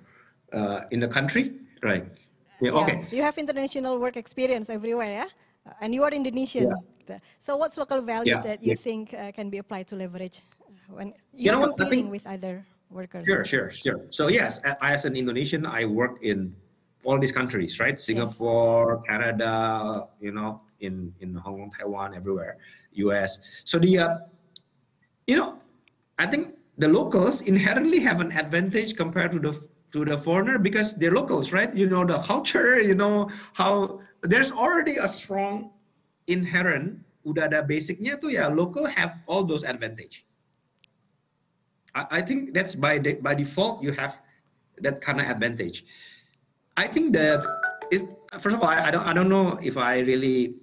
uh, in the country, right? Yeah, yeah, okay. You have international work experience everywhere, yeah, uh, and you are Indonesian. Yeah. So, what's local values yeah. that you think uh, can be applied to leverage when you're you know competing think, with other workers? Sure, sure, sure. So yes, as an Indonesian, I work in all these countries, right? Singapore, yes. Canada, you know, in in Hong Kong, Taiwan, everywhere, U.S. So the, uh, you know, I think the locals inherently have an advantage compared to the to the foreigner because they're locals, right? You know the culture, you know how there's already a strong inherent udah ada basicnya tuh ya local have all those advantage. I, I think that's by de, by default you have that kind of advantage. I think that is first of all, I, I, don't I don't know if I really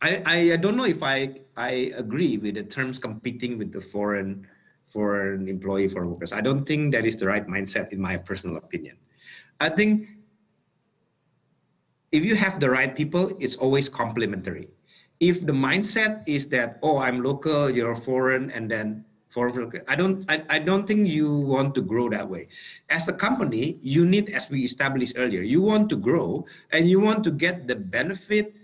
I, I, I don't know if I I agree with the terms competing with the foreign foreign employee foreign workers. I don't think that is the right mindset in my personal opinion. I think if you have the right people, it's always complementary. If the mindset is that oh I'm local, you're foreign, and then for, for I don't I, I don't think you want to grow that way. As a company, you need, as we established earlier, you want to grow and you want to get the benefit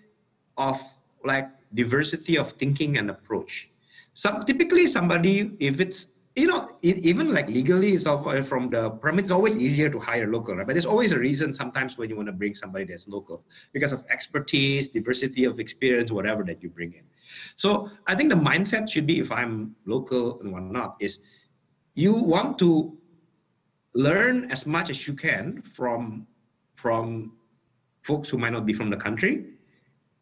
of like diversity of thinking and approach. Some typically somebody if it's you know, even like legally, so uh, from the permit, it's always easier to hire local, right? But there's always a reason sometimes when you want to bring somebody that's local because of expertise, diversity of experience, whatever that you bring in. So I think the mindset should be if I'm local and whatnot is you want to learn as much as you can from from folks who might not be from the country,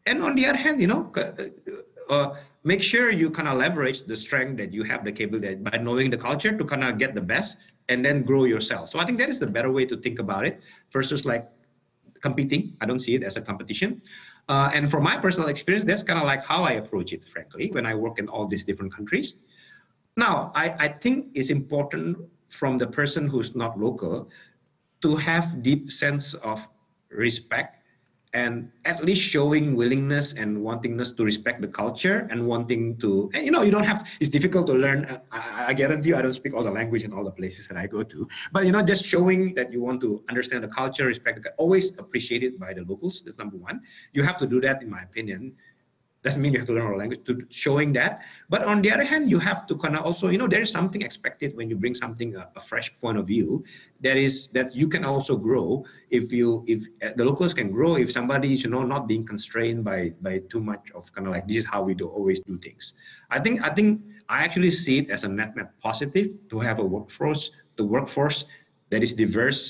and on the other hand, you know, uh, uh, make sure you kind of leverage the strength that you have, the capability by knowing the culture to kind of get the best and then grow yourself. So I think that is the better way to think about it versus like competing. I don't see it as a competition. Uh, and from my personal experience, that's kind of like how I approach it, frankly, when I work in all these different countries. Now, I, I think it's important from the person who's not local to have deep sense of respect and at least showing willingness and wantingness to respect the culture and wanting to and you know you don't have it's difficult to learn I, I, guarantee you i don't speak all the language in all the places that i go to but you know just showing that you want to understand the culture respect always appreciated by the locals that's number one you have to do that in my opinion doesn't mean you have to learn our language to showing that but on the other hand you have to kind of also you know there is something expected when you bring something a, uh, a fresh point of view that is that you can also grow if you if uh, the locals can grow if somebody is you know not being constrained by by too much of kind of like this is how we do always do things i think i think i actually see it as a net net positive to have a workforce the workforce that is diverse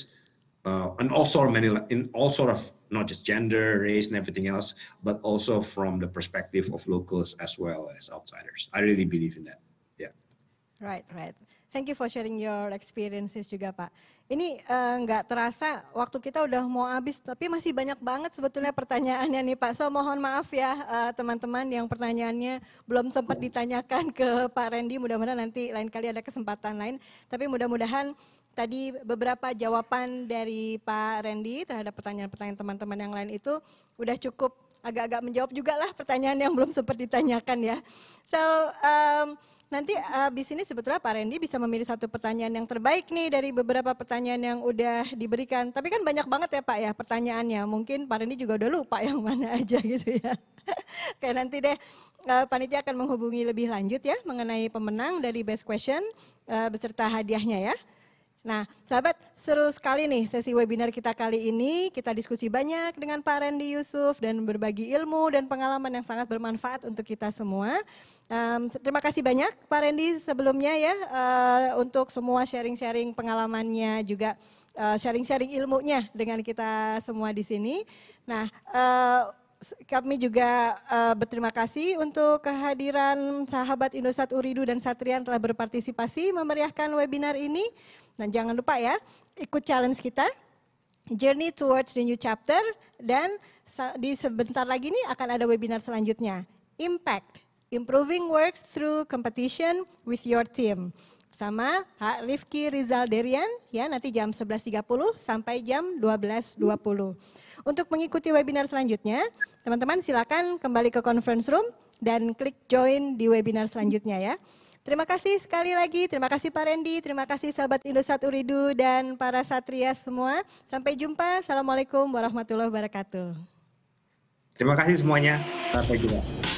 uh, and all sort of many in all sort of not just gender, race, and everything else, but also from the perspective of locals as well as outsiders. I really believe in that. Yeah. Right, right. Thank you for sharing your experiences juga Pak. Ini eh, nggak uh, terasa waktu kita udah mau habis, tapi masih banyak banget sebetulnya pertanyaannya nih Pak. So mohon maaf ya eh, teman-teman uh, yang pertanyaannya belum sempat ditanyakan ke Pak Randy. Mudah-mudahan nanti lain kali ada kesempatan lain. Tapi mudah-mudahan tadi beberapa jawaban dari Pak Randy terhadap pertanyaan-pertanyaan teman-teman yang lain itu udah cukup agak-agak menjawab juga lah pertanyaan yang belum sempat ditanyakan ya. So um, nanti eh, abis ini sebetulnya Pak Randy bisa memilih satu pertanyaan yang terbaik nih dari beberapa pertanyaan yang udah diberikan. Tapi kan banyak banget ya Pak ya pertanyaannya. Mungkin Pak Randy juga udah lupa yang mana aja gitu ya. Oke nanti deh eh, panitia akan menghubungi lebih lanjut ya mengenai pemenang dari best question eh, beserta hadiahnya ya. Nah, sahabat, seru sekali nih sesi webinar kita kali ini. Kita diskusi banyak dengan Pak Randy Yusuf dan berbagi ilmu dan pengalaman yang sangat bermanfaat untuk kita semua. Um, terima kasih banyak Pak Randy sebelumnya ya uh, untuk semua sharing-sharing pengalamannya juga eh, sharing-sharing ilmunya dengan kita semua di sini. Nah, uh, kami juga uh, berterima kasih untuk kehadiran sahabat Indosat Uridu dan Satrian telah berpartisipasi memeriahkan webinar ini. Nah, jangan lupa ya, ikut challenge kita Journey Towards the New Chapter dan di sebentar lagi ini akan ada webinar selanjutnya, Impact, Improving Works Through Competition with Your Team. Sama Pak Rifki Rizal Derian ya nanti jam 11.30 sampai jam 12.20. Untuk mengikuti webinar selanjutnya, teman-teman silakan kembali ke conference room dan klik join di webinar selanjutnya ya. Terima kasih sekali lagi, terima kasih Pak Randy, terima kasih sahabat Indosat Uridu dan para satria semua. Sampai jumpa, Assalamualaikum warahmatullahi wabarakatuh. Terima kasih semuanya, sampai jumpa.